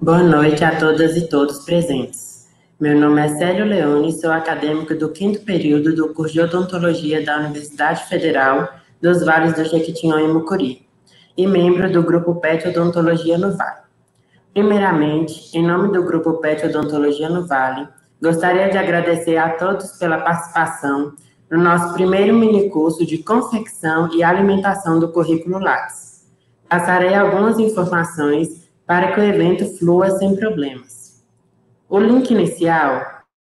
Boa noite a todas e todos presentes. Meu nome é Célio Leone sou acadêmico do quinto período do curso de odontologia da Universidade Federal dos Vales do Jequitinhonha e Mucuri e membro do grupo PET Odontologia no Vale. Primeiramente, em nome do grupo PET Odontologia no Vale, Gostaria de agradecer a todos pela participação no nosso primeiro minicurso de confecção e alimentação do currículo Lattes. Passarei algumas informações para que o evento flua sem problemas. O link inicial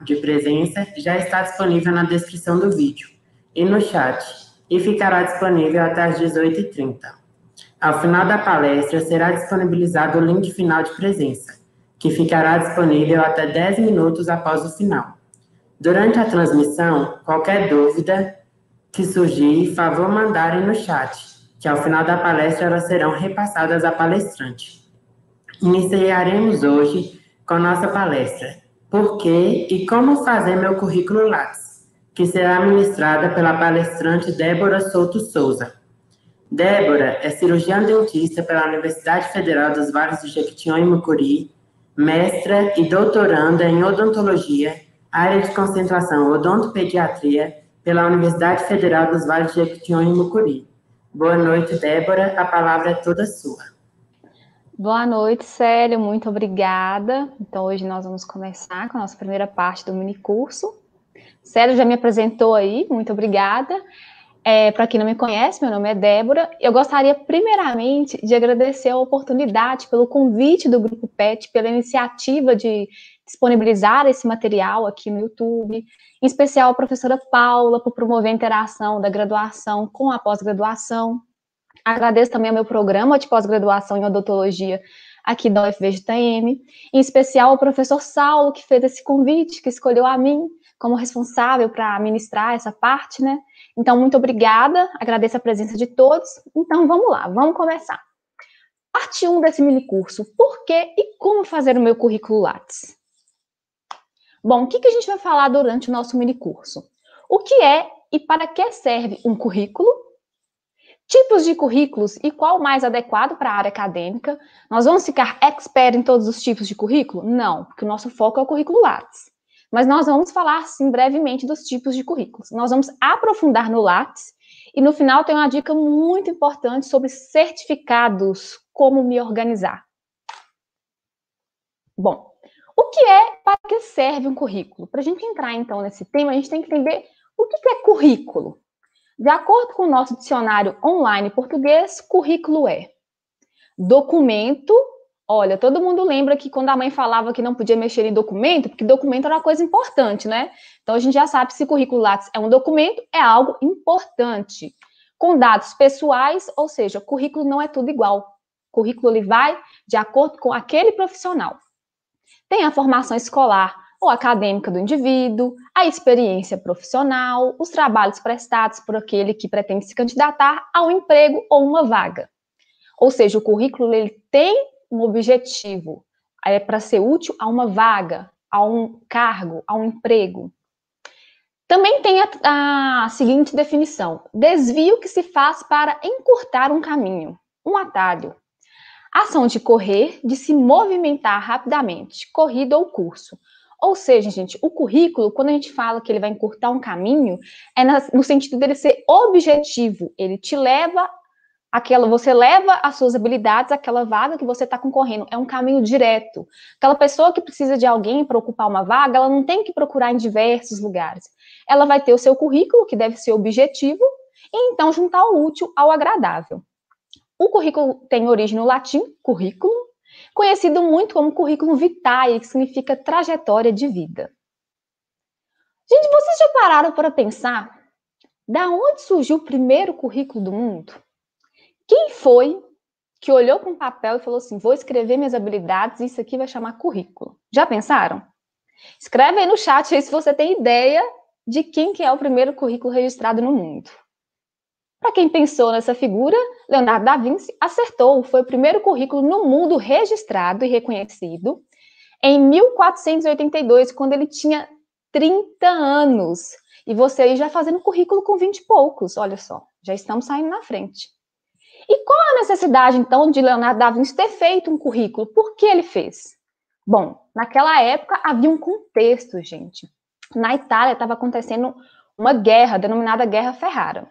de presença já está disponível na descrição do vídeo e no chat e ficará disponível até às 18h30. Ao final da palestra, será disponibilizado o link final de presença que ficará disponível até 10 minutos após o final. Durante a transmissão, qualquer dúvida que surgir, favor mandarem no chat, que ao final da palestra elas serão repassadas à palestrante. Iniciaremos hoje com nossa palestra Por que e como fazer meu currículo LATS, que será ministrada pela palestrante Débora Souto Souza. Débora é cirurgiã dentista pela Universidade Federal dos Vales do Jequitinhonha e Mucuri mestra e doutoranda em odontologia, área de concentração odontopediatria pela Universidade Federal dos Vales de Jequitinhonha e Mucuri. Boa noite, Débora, a palavra é toda sua. Boa noite, Célio, muito obrigada. Então, hoje nós vamos começar com a nossa primeira parte do minicurso. Célio já me apresentou aí, muito obrigada. É, Para quem não me conhece, meu nome é Débora. Eu gostaria, primeiramente, de agradecer a oportunidade pelo convite do Grupo PET, pela iniciativa de disponibilizar esse material aqui no YouTube, em especial a professora Paula por promover a interação da graduação com a pós-graduação. Agradeço também ao meu programa de pós-graduação em odontologia aqui da UFVJM, em especial ao professor Saulo, que fez esse convite, que escolheu a mim como responsável para ministrar essa parte, né? Então, muito obrigada, agradeço a presença de todos. Então, vamos lá, vamos começar. Parte 1 desse mini curso: por que e como fazer o meu currículo Lattes? Bom, o que, que a gente vai falar durante o nosso mini curso? O que é e para que serve um currículo? Tipos de currículos e qual mais adequado para a área acadêmica? Nós vamos ficar expert em todos os tipos de currículo? Não, porque o nosso foco é o currículo Lattes mas nós vamos falar, sim, brevemente dos tipos de currículos. Nós vamos aprofundar no Lattes e no final tem uma dica muito importante sobre certificados, como me organizar. Bom, o que é, para que serve um currículo? Para a gente entrar, então, nesse tema, a gente tem que entender o que é currículo. De acordo com o nosso dicionário online português, currículo é documento Olha, todo mundo lembra que quando a mãe falava que não podia mexer em documento, porque documento era é uma coisa importante, né? Então a gente já sabe se currículo Lattes é um documento, é algo importante. Com dados pessoais, ou seja, currículo não é tudo igual. Currículo ele vai de acordo com aquele profissional. Tem a formação escolar ou acadêmica do indivíduo, a experiência profissional, os trabalhos prestados por aquele que pretende se candidatar a um emprego ou uma vaga. Ou seja, o currículo ele tem um objetivo, é para ser útil a uma vaga, a um cargo, a um emprego. Também tem a, a seguinte definição: desvio que se faz para encurtar um caminho, um atalho. Ação de correr, de se movimentar rapidamente, corrida ou curso. Ou seja, gente, o currículo, quando a gente fala que ele vai encurtar um caminho, é no sentido dele ser objetivo. Ele te leva aquela você leva as suas habilidades àquela vaga que você está concorrendo. É um caminho direto. Aquela pessoa que precisa de alguém para ocupar uma vaga, ela não tem que procurar em diversos lugares. Ela vai ter o seu currículo, que deve ser objetivo, e então juntar o útil ao agradável. O currículo tem origem no latim, currículo, conhecido muito como currículo vitae, que significa trajetória de vida. Gente, vocês já pararam para pensar da onde surgiu o primeiro currículo do mundo? Quem foi que olhou para um papel e falou assim: vou escrever minhas habilidades, isso aqui vai chamar currículo? Já pensaram? Escreve aí no chat aí se você tem ideia de quem que é o primeiro currículo registrado no mundo. Para quem pensou nessa figura, Leonardo da Vinci acertou, foi o primeiro currículo no mundo registrado e reconhecido em 1482, quando ele tinha 30 anos. E você aí já fazendo currículo com 20 e poucos, olha só, já estamos saindo na frente. E qual a necessidade, então, de Leonardo da Vinci ter feito um currículo? Por que ele fez? Bom, naquela época havia um contexto, gente. Na Itália estava acontecendo uma guerra, denominada Guerra Ferrara.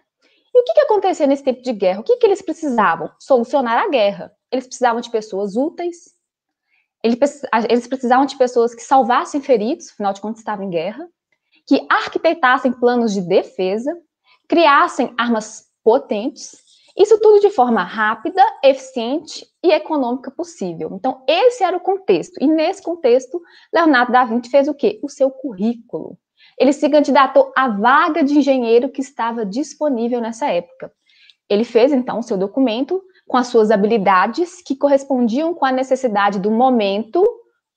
E o que, que acontecia nesse tempo de guerra? O que, que eles precisavam? Solucionar a guerra. Eles precisavam de pessoas úteis, eles precisavam de pessoas que salvassem feridos, afinal de contas estavam em guerra, que arquitetassem planos de defesa, criassem armas potentes isso tudo de forma rápida, eficiente e econômica possível. Então, esse era o contexto. E nesse contexto, Leonardo da Vinci fez o quê? O seu currículo. Ele se candidatou à vaga de engenheiro que estava disponível nessa época. Ele fez, então, o seu documento com as suas habilidades que correspondiam com a necessidade do momento,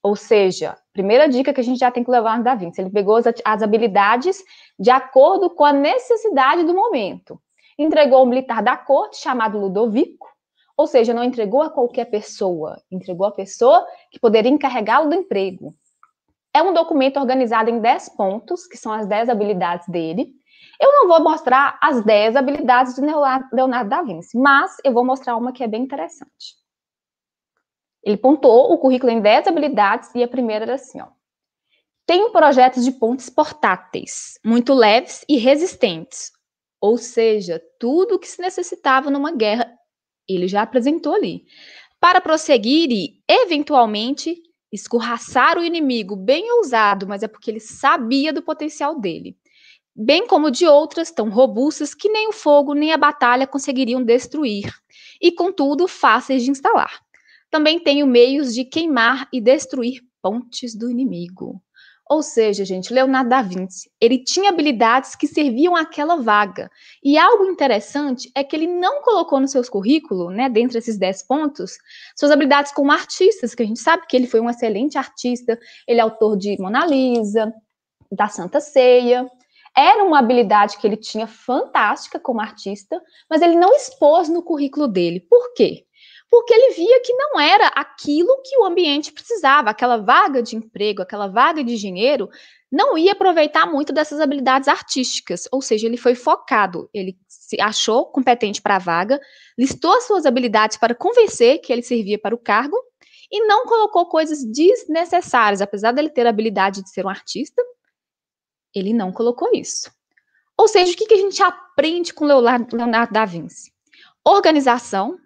ou seja, primeira dica que a gente já tem que levar no Da Vinci, ele pegou as, as habilidades de acordo com a necessidade do momento. Entregou ao militar da corte chamado Ludovico, ou seja, não entregou a qualquer pessoa, entregou a pessoa que poderia encarregá-lo do emprego. É um documento organizado em 10 pontos, que são as 10 habilidades dele. Eu não vou mostrar as 10 habilidades de Leonardo da Vinci, mas eu vou mostrar uma que é bem interessante. Ele pontuou o currículo em 10 habilidades e a primeira era assim, ó. Tenho projetos de pontes portáteis, muito leves e resistentes, ou seja, tudo o que se necessitava numa guerra, ele já apresentou ali. Para prosseguir e, eventualmente, escorraçar o inimigo bem ousado, mas é porque ele sabia do potencial dele. Bem como de outras tão robustas que nem o fogo nem a batalha conseguiriam destruir, e contudo fáceis de instalar. Também tenho meios de queimar e destruir pontes do inimigo. Ou seja, gente, Leonardo da Vinci, ele tinha habilidades que serviam àquela vaga. E algo interessante é que ele não colocou no seu currículo, né, dentre esses 10 pontos, suas habilidades como artistas, que a gente sabe que ele foi um excelente artista, ele é autor de Mona Lisa, da Santa Ceia. Era uma habilidade que ele tinha fantástica como artista, mas ele não expôs no currículo dele. Por quê? porque ele via que não era aquilo que o ambiente precisava, aquela vaga de emprego, aquela vaga de dinheiro, não ia aproveitar muito dessas habilidades artísticas, ou seja, ele foi focado, ele se achou competente para a vaga, listou as suas habilidades para convencer que ele servia para o cargo e não colocou coisas desnecessárias, apesar dele ter a habilidade de ser um artista, ele não colocou isso. Ou seja, o que, que a gente aprende com Leonardo da Vinci? Organização,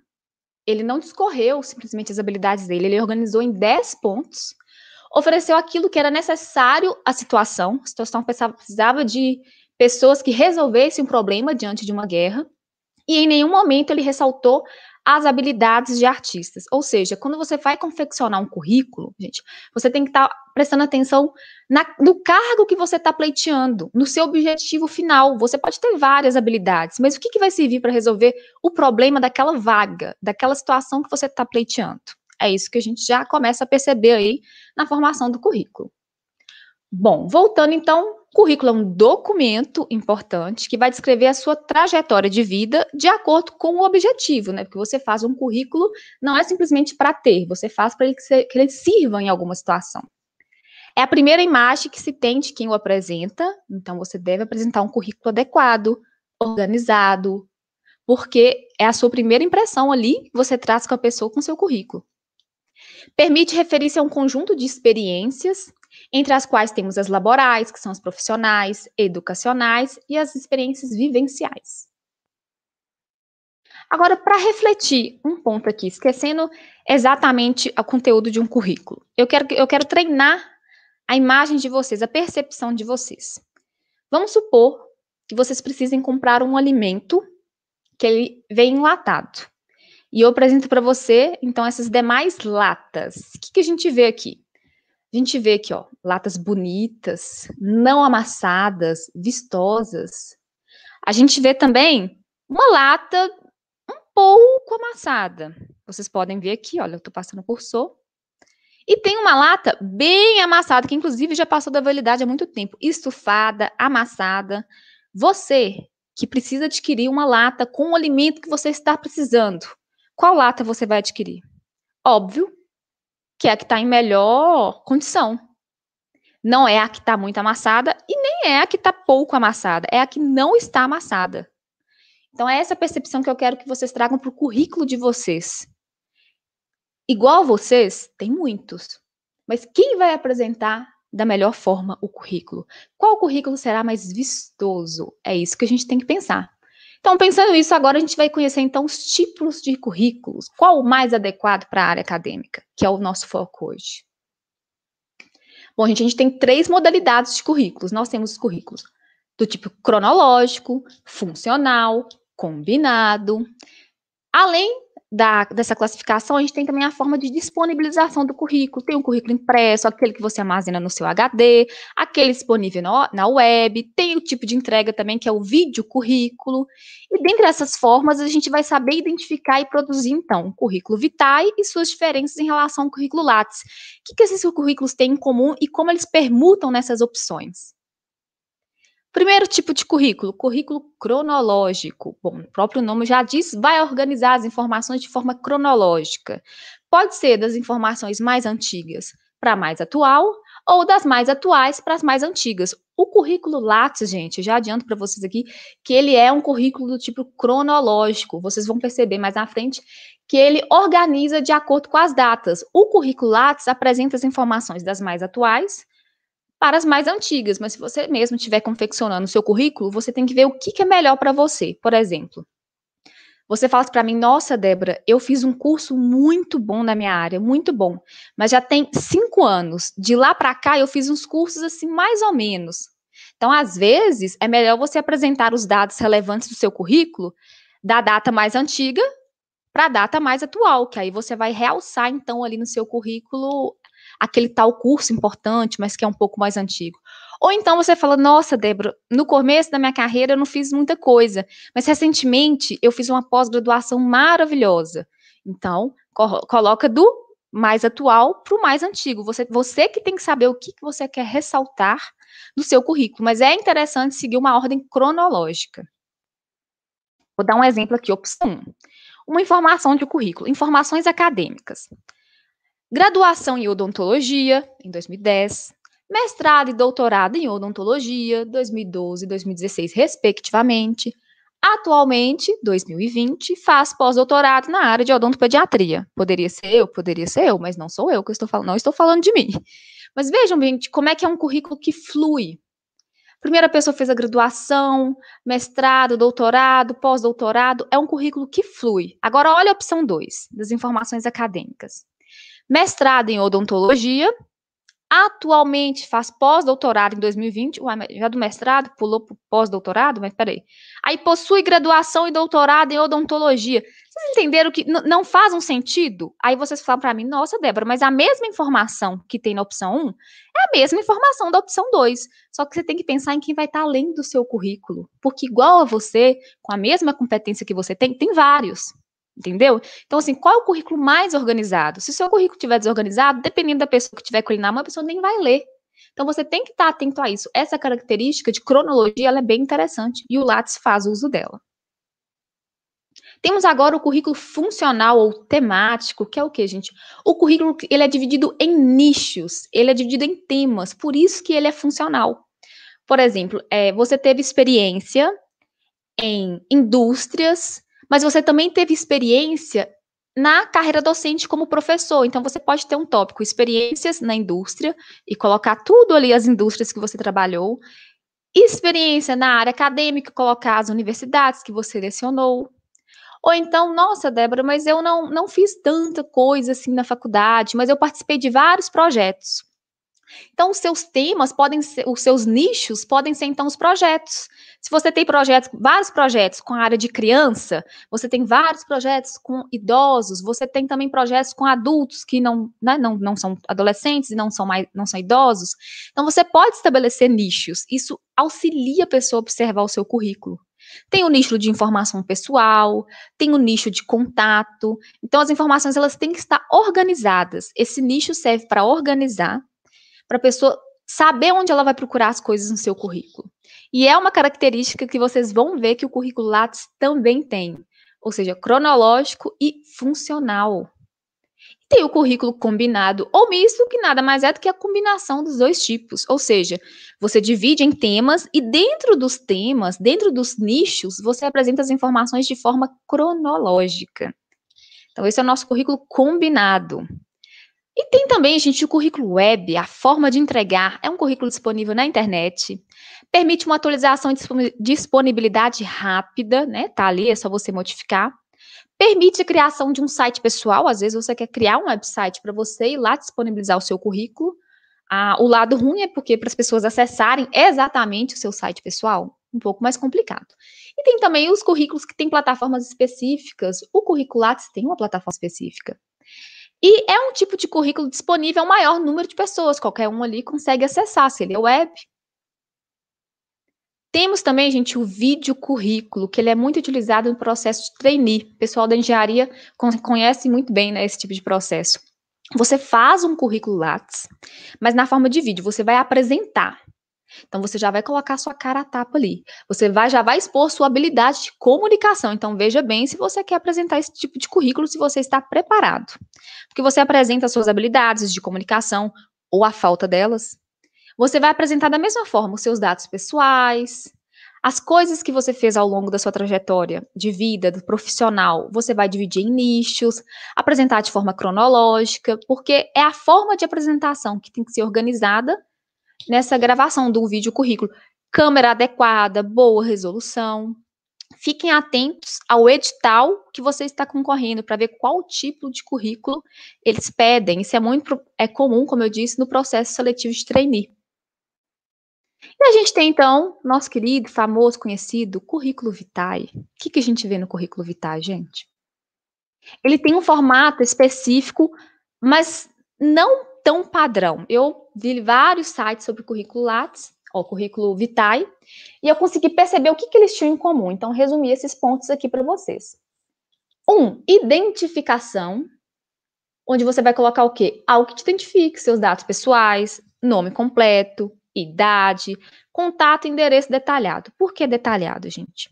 ele não discorreu simplesmente as habilidades dele, ele organizou em 10 pontos, ofereceu aquilo que era necessário à situação. A situação precisava de pessoas que resolvessem um problema diante de uma guerra, e em nenhum momento ele ressaltou as habilidades de artistas. Ou seja, quando você vai confeccionar um currículo, gente, você tem que estar tá prestando atenção na, no cargo que você está pleiteando, no seu objetivo final. Você pode ter várias habilidades, mas o que, que vai servir para resolver o problema daquela vaga, daquela situação que você está pleiteando? É isso que a gente já começa a perceber aí na formação do currículo. Bom, voltando então, currículo é um documento importante que vai descrever a sua trajetória de vida de acordo com o objetivo, né? Porque você faz um currículo, não é simplesmente para ter, você faz para que, que ele sirva em alguma situação. É a primeira imagem que se tem de quem o apresenta, então você deve apresentar um currículo adequado, organizado, porque é a sua primeira impressão ali que você traz com a pessoa com seu currículo. Permite referir-se a um conjunto de experiências entre as quais temos as laborais, que são as profissionais, educacionais e as experiências vivenciais. Agora, para refletir um ponto aqui, esquecendo exatamente o conteúdo de um currículo, eu quero, eu quero treinar a imagem de vocês, a percepção de vocês. Vamos supor que vocês precisem comprar um alimento que ele vem enlatado. E eu apresento para você, então, essas demais latas. O que, que a gente vê aqui? A gente vê aqui, ó, latas bonitas, não amassadas, vistosas. A gente vê também uma lata um pouco amassada. Vocês podem ver aqui, olha, eu estou passando o cursor. E tem uma lata bem amassada, que inclusive já passou da validade há muito tempo, estufada, amassada. Você que precisa adquirir uma lata com o alimento que você está precisando, qual lata você vai adquirir? Óbvio que é a que está em melhor condição. Não é a que está muito amassada e nem é a que está pouco amassada, é a que não está amassada. Então, é essa percepção que eu quero que vocês tragam para o currículo de vocês. Igual vocês, tem muitos. Mas quem vai apresentar da melhor forma o currículo? Qual currículo será mais vistoso? É isso que a gente tem que pensar. Então, pensando nisso, agora a gente vai conhecer então os tipos de currículos. Qual o mais adequado para a área acadêmica, que é o nosso foco hoje? Bom, gente, a gente tem três modalidades de currículos. Nós temos os currículos do tipo cronológico, funcional, combinado. Além da, dessa classificação, a gente tem também a forma de disponibilização do currículo. Tem o um currículo impresso, aquele que você armazena no seu HD, aquele disponível na, na web, tem o tipo de entrega também, que é o vídeo currículo. E dentre essas formas, a gente vai saber identificar e produzir, então, o currículo Vitae e suas diferenças em relação ao currículo Lattes. O que, que esses currículos têm em comum e como eles permutam nessas opções? Primeiro tipo de currículo, currículo cronológico. Bom, o próprio nome já diz, vai organizar as informações de forma cronológica. Pode ser das informações mais antigas para mais atual ou das mais atuais para as mais antigas. O currículo Lattes, gente, eu já adianto para vocês aqui que ele é um currículo do tipo cronológico. Vocês vão perceber mais na frente que ele organiza de acordo com as datas. O currículo Lattes apresenta as informações das mais atuais para as mais antigas, mas se você mesmo estiver confeccionando o seu currículo, você tem que ver o que, que é melhor para você. Por exemplo, você fala para mim, nossa, Débora, eu fiz um curso muito bom na minha área, muito bom, mas já tem cinco anos. De lá para cá, eu fiz uns cursos assim, mais ou menos. Então, às vezes, é melhor você apresentar os dados relevantes do seu currículo da data mais antiga para a data mais atual, que aí você vai realçar, então, ali no seu currículo aquele tal curso importante, mas que é um pouco mais antigo. Ou então você fala, nossa, Débora, no começo da minha carreira eu não fiz muita coisa, mas recentemente eu fiz uma pós-graduação maravilhosa. Então, co coloca do mais atual para o mais antigo. Você, você que tem que saber o que, que você quer ressaltar no seu currículo, mas é interessante seguir uma ordem cronológica. Vou dar um exemplo aqui, opção 1. Uma informação de currículo, informações acadêmicas graduação em odontologia, em 2010, mestrado e doutorado em odontologia, 2012 e 2016, respectivamente. Atualmente, 2020, faz pós-doutorado na área de odontopediatria. Poderia ser eu, poderia ser eu, mas não sou eu que estou falando, não estou falando de mim. Mas vejam, gente, como é que é um currículo que flui. Primeira pessoa fez a graduação, mestrado, doutorado, pós-doutorado, é um currículo que flui. Agora olha a opção 2, das informações acadêmicas mestrado em odontologia. Atualmente faz pós-doutorado em 2020, Uai, já do mestrado, pulou para pós-doutorado, mas peraí. Aí possui graduação e doutorado em odontologia. Vocês entenderam que não faz um sentido? Aí vocês falam para mim, nossa, Débora, mas a mesma informação que tem na opção 1 é a mesma informação da opção 2. Só que você tem que pensar em quem vai estar tá além do seu currículo. Porque igual a você, com a mesma competência que você tem, tem vários. Entendeu? Então, assim, qual é o currículo mais organizado? Se o seu currículo estiver desorganizado, dependendo da pessoa que tiver com ele na mão, a pessoa nem vai ler. Então, você tem que estar atento a isso. Essa característica de cronologia ela é bem interessante e o Lattes faz uso dela. Temos agora o currículo funcional ou temático, que é o que, gente? O currículo ele é dividido em nichos, ele é dividido em temas, por isso que ele é funcional. Por exemplo, é, você teve experiência em indústrias, mas você também teve experiência na carreira docente como professor. Então, você pode ter um tópico, experiências na indústria, e colocar tudo ali, as indústrias que você trabalhou. Experiência na área acadêmica, colocar as universidades que você lecionou. Ou então, nossa, Débora, mas eu não, não fiz tanta coisa assim na faculdade, mas eu participei de vários projetos. Então, os seus temas podem ser, os seus nichos podem ser, então, os projetos. Se você tem projetos, vários projetos com a área de criança, você tem vários projetos com idosos, você tem também projetos com adultos que não, né, não, não são adolescentes e não são, mais, não são idosos. Então, você pode estabelecer nichos. Isso auxilia a pessoa a observar o seu currículo. Tem o nicho de informação pessoal, tem o nicho de contato. Então, as informações elas têm que estar organizadas. Esse nicho serve para organizar para a pessoa saber onde ela vai procurar as coisas no seu currículo. E é uma característica que vocês vão ver que o currículo Lattes também tem, ou seja, cronológico e funcional. E tem o currículo combinado ou misto, que nada mais é do que a combinação dos dois tipos, ou seja, você divide em temas e dentro dos temas, dentro dos nichos, você apresenta as informações de forma cronológica. Então, esse é o nosso currículo combinado. E tem também, gente, o currículo web, a forma de entregar. É um currículo disponível na internet. Permite uma atualização e disponibilidade rápida, né? Tá ali, é só você modificar. Permite a criação de um site pessoal. Às vezes você quer criar um website para você e lá disponibilizar o seu currículo. Ah, o lado ruim é porque para as pessoas acessarem exatamente o seu site pessoal, um pouco mais complicado. E tem também os currículos que têm plataformas específicas. O Curriculates tem uma plataforma específica. E é um tipo de currículo disponível ao maior número de pessoas, qualquer um ali consegue acessar, se ele é web. Temos também, gente, o vídeo currículo, que ele é muito utilizado no processo de trainee. O pessoal da engenharia conhece muito bem né, esse tipo de processo. Você faz um currículo Lattes, mas na forma de vídeo, você vai apresentar. Então você já vai colocar sua cara a tapa ali. Você vai já vai expor sua habilidade de comunicação. Então veja bem se você quer apresentar esse tipo de currículo, se você está preparado. Porque você apresenta suas habilidades de comunicação ou a falta delas. Você vai apresentar da mesma forma os seus dados pessoais, as coisas que você fez ao longo da sua trajetória de vida, do profissional, você vai dividir em nichos, apresentar de forma cronológica, porque é a forma de apresentação que tem que ser organizada nessa gravação do vídeo currículo. Câmera adequada, boa resolução. Fiquem atentos ao edital que você está concorrendo para ver qual tipo de currículo eles pedem. Isso é muito é comum, como eu disse, no processo seletivo de trainee. E a gente tem, então, nosso querido, famoso, conhecido currículo Vitae. O que, que a gente vê no currículo Vitae, gente? Ele tem um formato específico, mas não tão padrão. Eu vi vários sites sobre currículo Lattes, ou currículo Vitae, e eu consegui perceber o que, que eles tinham em comum. Então, resumi esses pontos aqui para vocês. Um, identificação, onde você vai colocar o quê? Algo que te identifique, seus dados pessoais, nome completo, idade, contato e endereço detalhado. Por que detalhado, gente?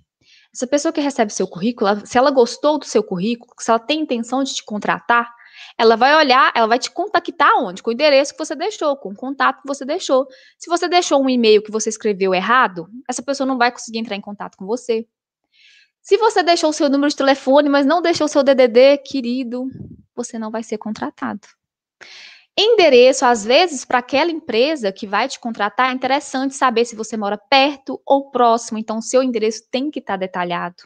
Essa pessoa que recebe seu currículo, se ela gostou do seu currículo, se ela tem intenção de te contratar, ela vai olhar, ela vai te contactar onde? Com o endereço que você deixou, com o contato que você deixou. Se você deixou um e-mail que você escreveu errado, essa pessoa não vai conseguir entrar em contato com você. Se você deixou o seu número de telefone, mas não deixou o seu DDD, querido, você não vai ser contratado. Endereço, às vezes, para aquela empresa que vai te contratar, é interessante saber se você mora perto ou próximo, então o seu endereço tem que estar tá detalhado.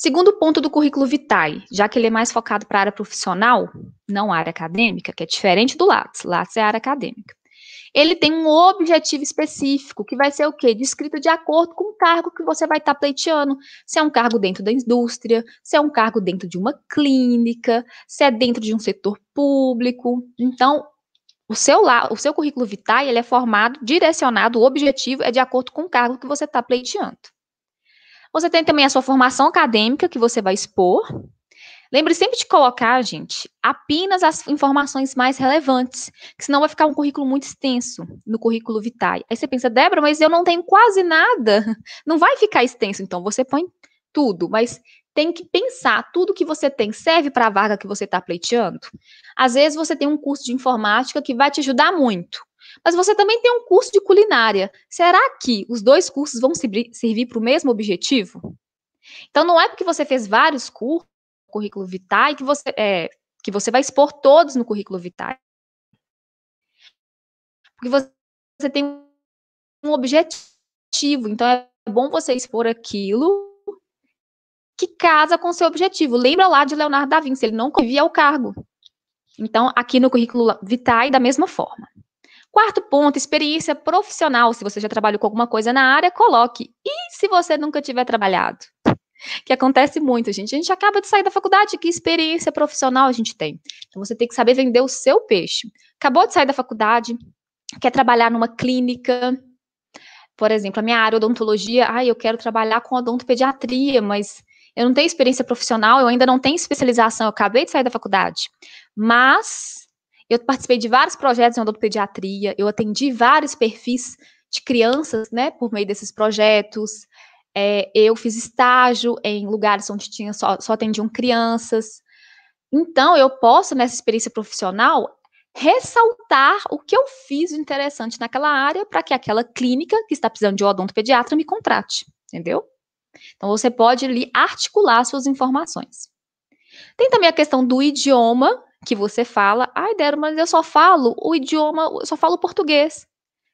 Segundo ponto do currículo Vitae, já que ele é mais focado para a área profissional, não área acadêmica, que é diferente do Lattes. Lattes é área acadêmica. Ele tem um objetivo específico, que vai ser o quê? Descrito de acordo com o cargo que você vai estar tá pleiteando. Se é um cargo dentro da indústria, se é um cargo dentro de uma clínica, se é dentro de um setor público. Então, o seu, o seu currículo Vitae ele é formado, direcionado, o objetivo é de acordo com o cargo que você está pleiteando. Você tem também a sua formação acadêmica que você vai expor. Lembre sempre de colocar, gente, apenas as informações mais relevantes, que senão vai ficar um currículo muito extenso no currículo vitae. Aí você pensa, Débora, mas eu não tenho quase nada. Não vai ficar extenso, então você põe tudo, mas tem que pensar, tudo que você tem serve para a vaga que você está pleiteando? Às vezes você tem um curso de informática que vai te ajudar muito, mas você também tem um curso de culinária. Será que os dois cursos vão servir para o mesmo objetivo? Então, não é porque você fez vários cursos no currículo Vitae que você, é, que você vai expor todos no currículo Vitae. Porque você tem um objetivo. Então, é bom você expor aquilo que casa com seu objetivo. Lembra lá de Leonardo da Vinci, ele não convivia ao cargo. Então, aqui no currículo Vitae, da mesma forma. Quarto ponto, experiência profissional. Se você já trabalhou com alguma coisa na área, coloque. E se você nunca tiver trabalhado? Que acontece muito, gente. A gente acaba de sair da faculdade, que experiência profissional a gente tem? Então você tem que saber vender o seu peixe. Acabou de sair da faculdade, quer trabalhar numa clínica, por exemplo, a minha área odontologia, ah, eu quero trabalhar com odontopediatria, mas eu não tenho experiência profissional, eu ainda não tenho especialização, eu acabei de sair da faculdade. Mas eu participei de vários projetos em odontopediatria, eu atendi vários perfis de crianças, né, por meio desses projetos. É, eu fiz estágio em lugares onde tinha só, só atendiam crianças. Então, eu posso, nessa experiência profissional, ressaltar o que eu fiz interessante naquela área para que aquela clínica que está precisando de odontopediatra me contrate, entendeu? Então, você pode ali articular suas informações. Tem também a questão do idioma, que você fala, ai, Dero, mas eu só falo o idioma, eu só falo português.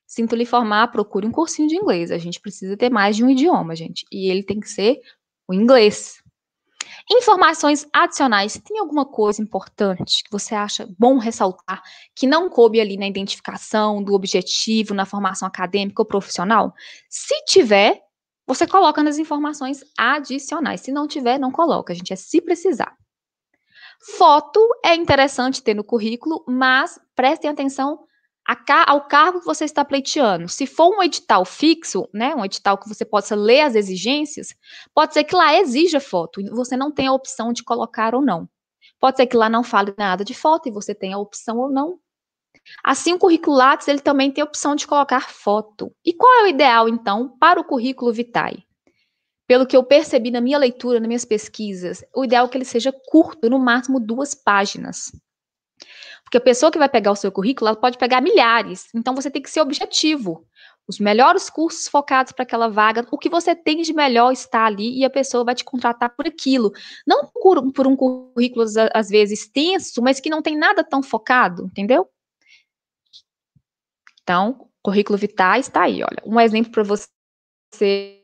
Sinto lhe informar, procure um cursinho de inglês. A gente precisa ter mais de um idioma, gente. E ele tem que ser o inglês. Informações adicionais. Tem alguma coisa importante que você acha bom ressaltar que não coube ali na identificação do objetivo, na formação acadêmica ou profissional? Se tiver, você coloca nas informações adicionais. Se não tiver, não coloca, gente. É se precisar. Foto é interessante ter no currículo, mas prestem atenção ca ao cargo que você está pleiteando. Se for um edital fixo, né, um edital que você possa ler as exigências, pode ser que lá exija foto e você não tenha a opção de colocar ou não. Pode ser que lá não fale nada de foto e você tenha a opção ou não. Assim, o currículo Lattes ele também tem a opção de colocar foto. E qual é o ideal então para o currículo Vitae? pelo que eu percebi na minha leitura, nas minhas pesquisas, o ideal é que ele seja curto, no máximo duas páginas. Porque a pessoa que vai pegar o seu currículo, ela pode pegar milhares. Então você tem que ser objetivo. Os melhores cursos focados para aquela vaga, o que você tem de melhor está ali e a pessoa vai te contratar por aquilo. Não por, um currículo, às vezes, extenso, mas que não tem nada tão focado, entendeu? Então, currículo vital está aí, olha. Um exemplo para você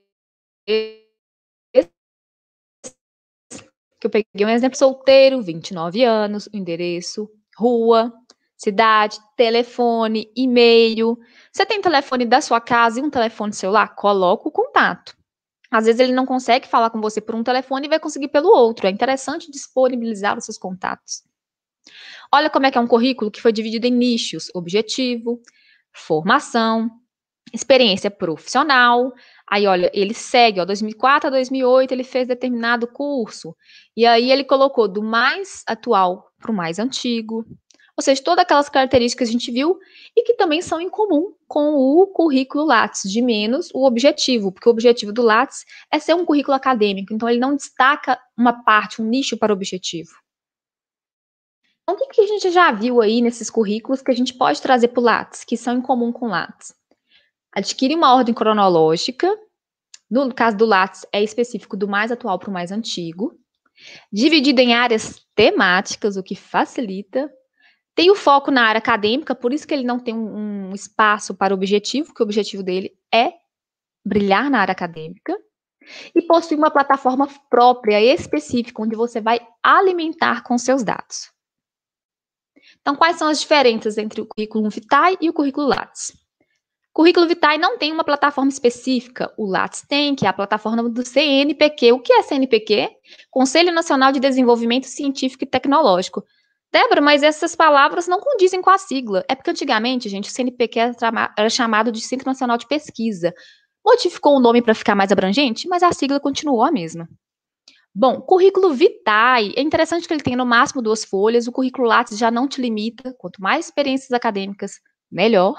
que eu peguei um exemplo solteiro, 29 anos, endereço, rua, cidade, telefone, e-mail. Você tem telefone da sua casa e um telefone celular? Coloca o contato. Às vezes ele não consegue falar com você por um telefone e vai conseguir pelo outro. É interessante disponibilizar os seus contatos. Olha como é que é um currículo que foi dividido em nichos: objetivo, formação, experiência profissional, Aí, olha, ele segue, ó, 2004 a 2008 ele fez determinado curso. E aí ele colocou do mais atual para o mais antigo. Ou seja, todas aquelas características que a gente viu e que também são em comum com o currículo Lattes, de menos o objetivo, porque o objetivo do Lattes é ser um currículo acadêmico, então ele não destaca uma parte, um nicho para o objetivo. Então, o que, que a gente já viu aí nesses currículos que a gente pode trazer para o Lattes, que são em comum com o Lattes? adquire uma ordem cronológica, no caso do Lattes, é específico do mais atual para o mais antigo, dividido em áreas temáticas, o que facilita. Tem o foco na área acadêmica, por isso que ele não tem um, um espaço para o objetivo, que o objetivo dele é brilhar na área acadêmica. E possui uma plataforma própria, específica, onde você vai alimentar com seus dados. Então, quais são as diferenças entre o currículo Vitae e o currículo Lattes? Currículo Vitae não tem uma plataforma específica. O Lattes tem, que é a plataforma do CNPq. O que é CNPq? Conselho Nacional de Desenvolvimento Científico e Tecnológico. Débora, mas essas palavras não condizem com a sigla. É porque antigamente, gente, o CNPq era chamado de Centro Nacional de Pesquisa. Modificou o nome para ficar mais abrangente, mas a sigla continuou a mesma. Bom, currículo Vitae. É interessante que ele tenha no máximo duas folhas. O currículo Lattes já não te limita. Quanto mais experiências acadêmicas, melhor.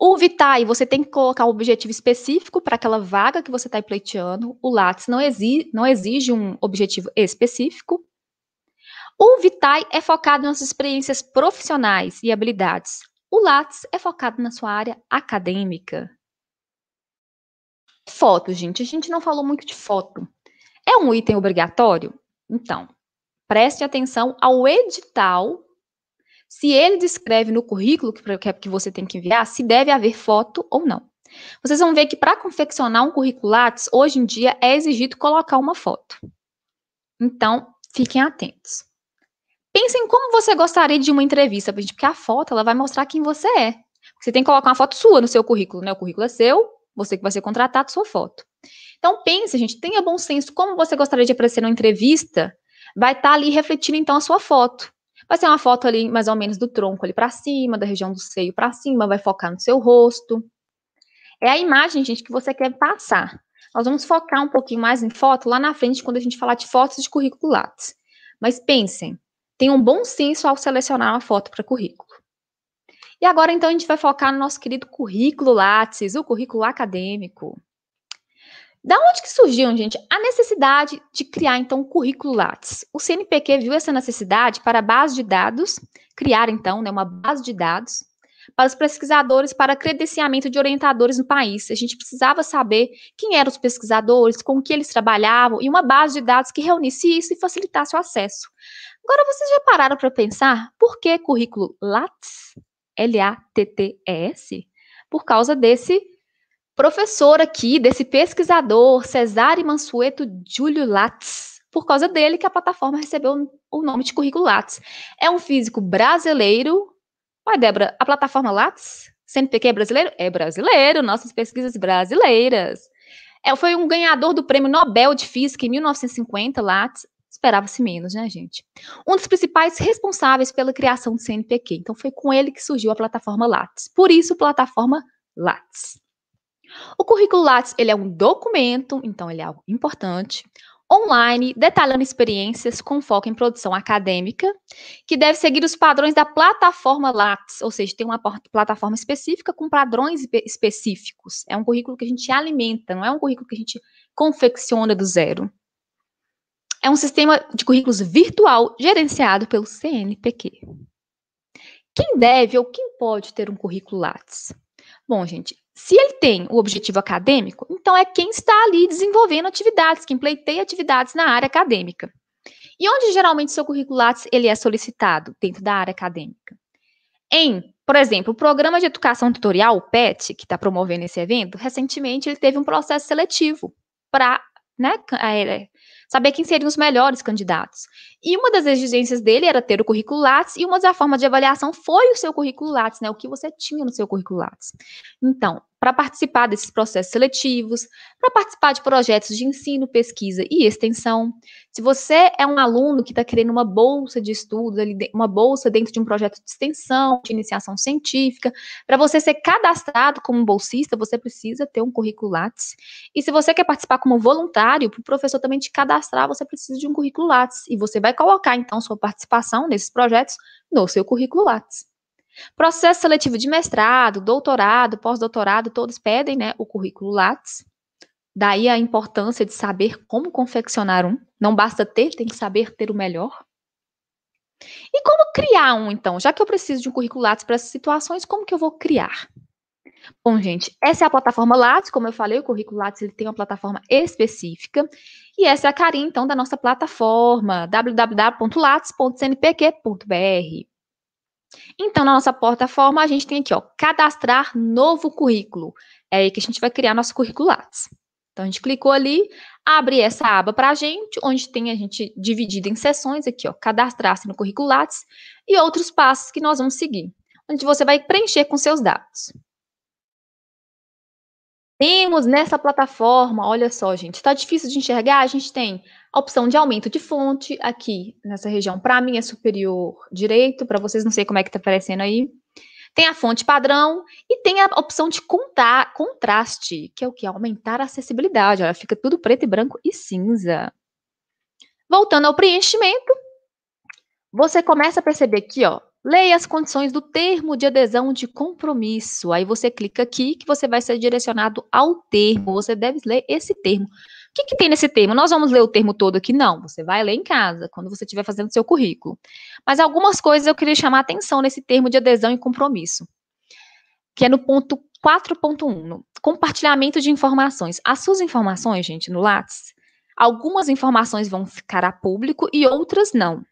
O Vitae, você tem que colocar um objetivo específico para aquela vaga que você está pleiteando. O Lattes não exige, não exige um objetivo específico. O Vitae é focado nas experiências profissionais e habilidades. O Lattes é focado na sua área acadêmica. Foto, gente. A gente não falou muito de foto. É um item obrigatório? Então, preste atenção ao edital se ele descreve no currículo que, que você tem que enviar se deve haver foto ou não. Vocês vão ver que para confeccionar um currículo Lattes, hoje em dia é exigido colocar uma foto. Então, fiquem atentos. Pensem como você gostaria de uma entrevista, porque a foto ela vai mostrar quem você é. Você tem que colocar uma foto sua no seu currículo, né? O currículo é seu, você que vai ser contratado, sua foto. Então, pense, gente, tenha bom senso. Como você gostaria de aparecer numa entrevista, vai estar tá ali refletindo, então, a sua foto. Vai ser uma foto ali mais ou menos do tronco ali para cima, da região do seio para cima, vai focar no seu rosto. É a imagem, gente, que você quer passar. Nós vamos focar um pouquinho mais em foto lá na frente quando a gente falar de fotos de currículo Lattes. Mas pensem, tenham um bom senso ao selecionar uma foto para currículo. E agora então a gente vai focar no nosso querido currículo Lattes, o currículo acadêmico. Da onde que surgiu, gente, a necessidade de criar, então, um currículo Lattes? O CNPq viu essa necessidade para a base de dados, criar, então, né, uma base de dados para os pesquisadores para credenciamento de orientadores no país. A gente precisava saber quem eram os pesquisadores, com que eles trabalhavam e uma base de dados que reunisse isso e facilitasse o acesso. Agora, vocês já pararam para pensar por que currículo Lattes? L-A-T-T-E-S? Por causa desse professor aqui desse pesquisador Cesare Mansueto Giulio Latz. Por causa dele que a plataforma recebeu o nome de Currículo Lattes. É um físico brasileiro. Ué, Débora, a plataforma Lattes? CNPq é brasileiro? É brasileiro, nossas pesquisas brasileiras. É, foi um ganhador do Prêmio Nobel de Física em 1950, Lattes. Esperava-se menos, né, gente? Um dos principais responsáveis pela criação do CNPq. Então, foi com ele que surgiu a plataforma Lattes. Por isso, plataforma Lattes. O currículo Lattes ele é um documento, então ele é algo importante, online, detalhando experiências com foco em produção acadêmica, que deve seguir os padrões da plataforma Lattes, ou seja, tem uma plataforma específica com padrões específicos. É um currículo que a gente alimenta, não é um currículo que a gente confecciona do zero. É um sistema de currículos virtual gerenciado pelo CNPq. Quem deve ou quem pode ter um currículo Lattes? Bom, gente, se ele tem o objetivo acadêmico, então é quem está ali desenvolvendo atividades, quem pleiteia atividades na área acadêmica. E onde geralmente seu currículo Lattes ele é solicitado dentro da área acadêmica? Em, por exemplo, o Programa de Educação Tutorial, o PET, que está promovendo esse evento, recentemente ele teve um processo seletivo para né, é, é, saber quem seriam os melhores candidatos. E uma das exigências dele era ter o currículo Lattes, e uma das formas de avaliação foi o seu currículo Lattes, né, o que você tinha no seu currículo Lattes. Então, para participar desses processos seletivos, para participar de projetos de ensino, pesquisa e extensão. Se você é um aluno que está querendo uma bolsa de estudo, uma bolsa dentro de um projeto de extensão, de iniciação científica, para você ser cadastrado como bolsista, você precisa ter um currículo Lattes. E se você quer participar como voluntário, para o professor também te cadastrar, você precisa de um currículo Lattes. E você vai colocar, então, sua participação nesses projetos no seu currículo Lattes. Processo seletivo de mestrado, doutorado, pós-doutorado, todos pedem né, o currículo Lattes. Daí a importância de saber como confeccionar um. Não basta ter, tem que saber ter o melhor. E como criar um, então? Já que eu preciso de um currículo Lattes para essas situações, como que eu vou criar? Bom, gente, essa é a plataforma Lattes, como eu falei, o currículo Lattes ele tem uma plataforma específica, e essa é a carinha, então, da nossa plataforma, www.lattes.cnpq.br. Então, na nossa plataforma, a gente tem aqui, ó, cadastrar novo currículo. É aí que a gente vai criar nosso currículo Lattes. Então, a gente clicou ali, abre essa aba para a gente, onde tem a gente dividido em seções aqui, ó, cadastrar-se no currículo Lattes e outros passos que nós vamos seguir, onde você vai preencher com seus dados. Temos nessa plataforma, olha só, gente, está difícil de enxergar, a gente tem a opção de aumento de fonte aqui nessa região. Para mim é superior direito, para vocês não sei como é que está aparecendo aí. Tem a fonte padrão e tem a opção de contar, contraste, que é o que? Aumentar a acessibilidade. Olha, fica tudo preto e branco e cinza. Voltando ao preenchimento, você começa a perceber aqui, ó, Leia as condições do termo de adesão de compromisso. Aí você clica aqui que você vai ser direcionado ao termo. Você deve ler esse termo. O que, que tem nesse termo? Nós vamos ler o termo todo aqui? Não, você vai ler em casa, quando você estiver fazendo seu currículo. Mas algumas coisas eu queria chamar atenção nesse termo de adesão e compromisso, que é no ponto 4.1, compartilhamento de informações. As suas informações, gente, no Lattes, algumas informações vão ficar a público e outras não.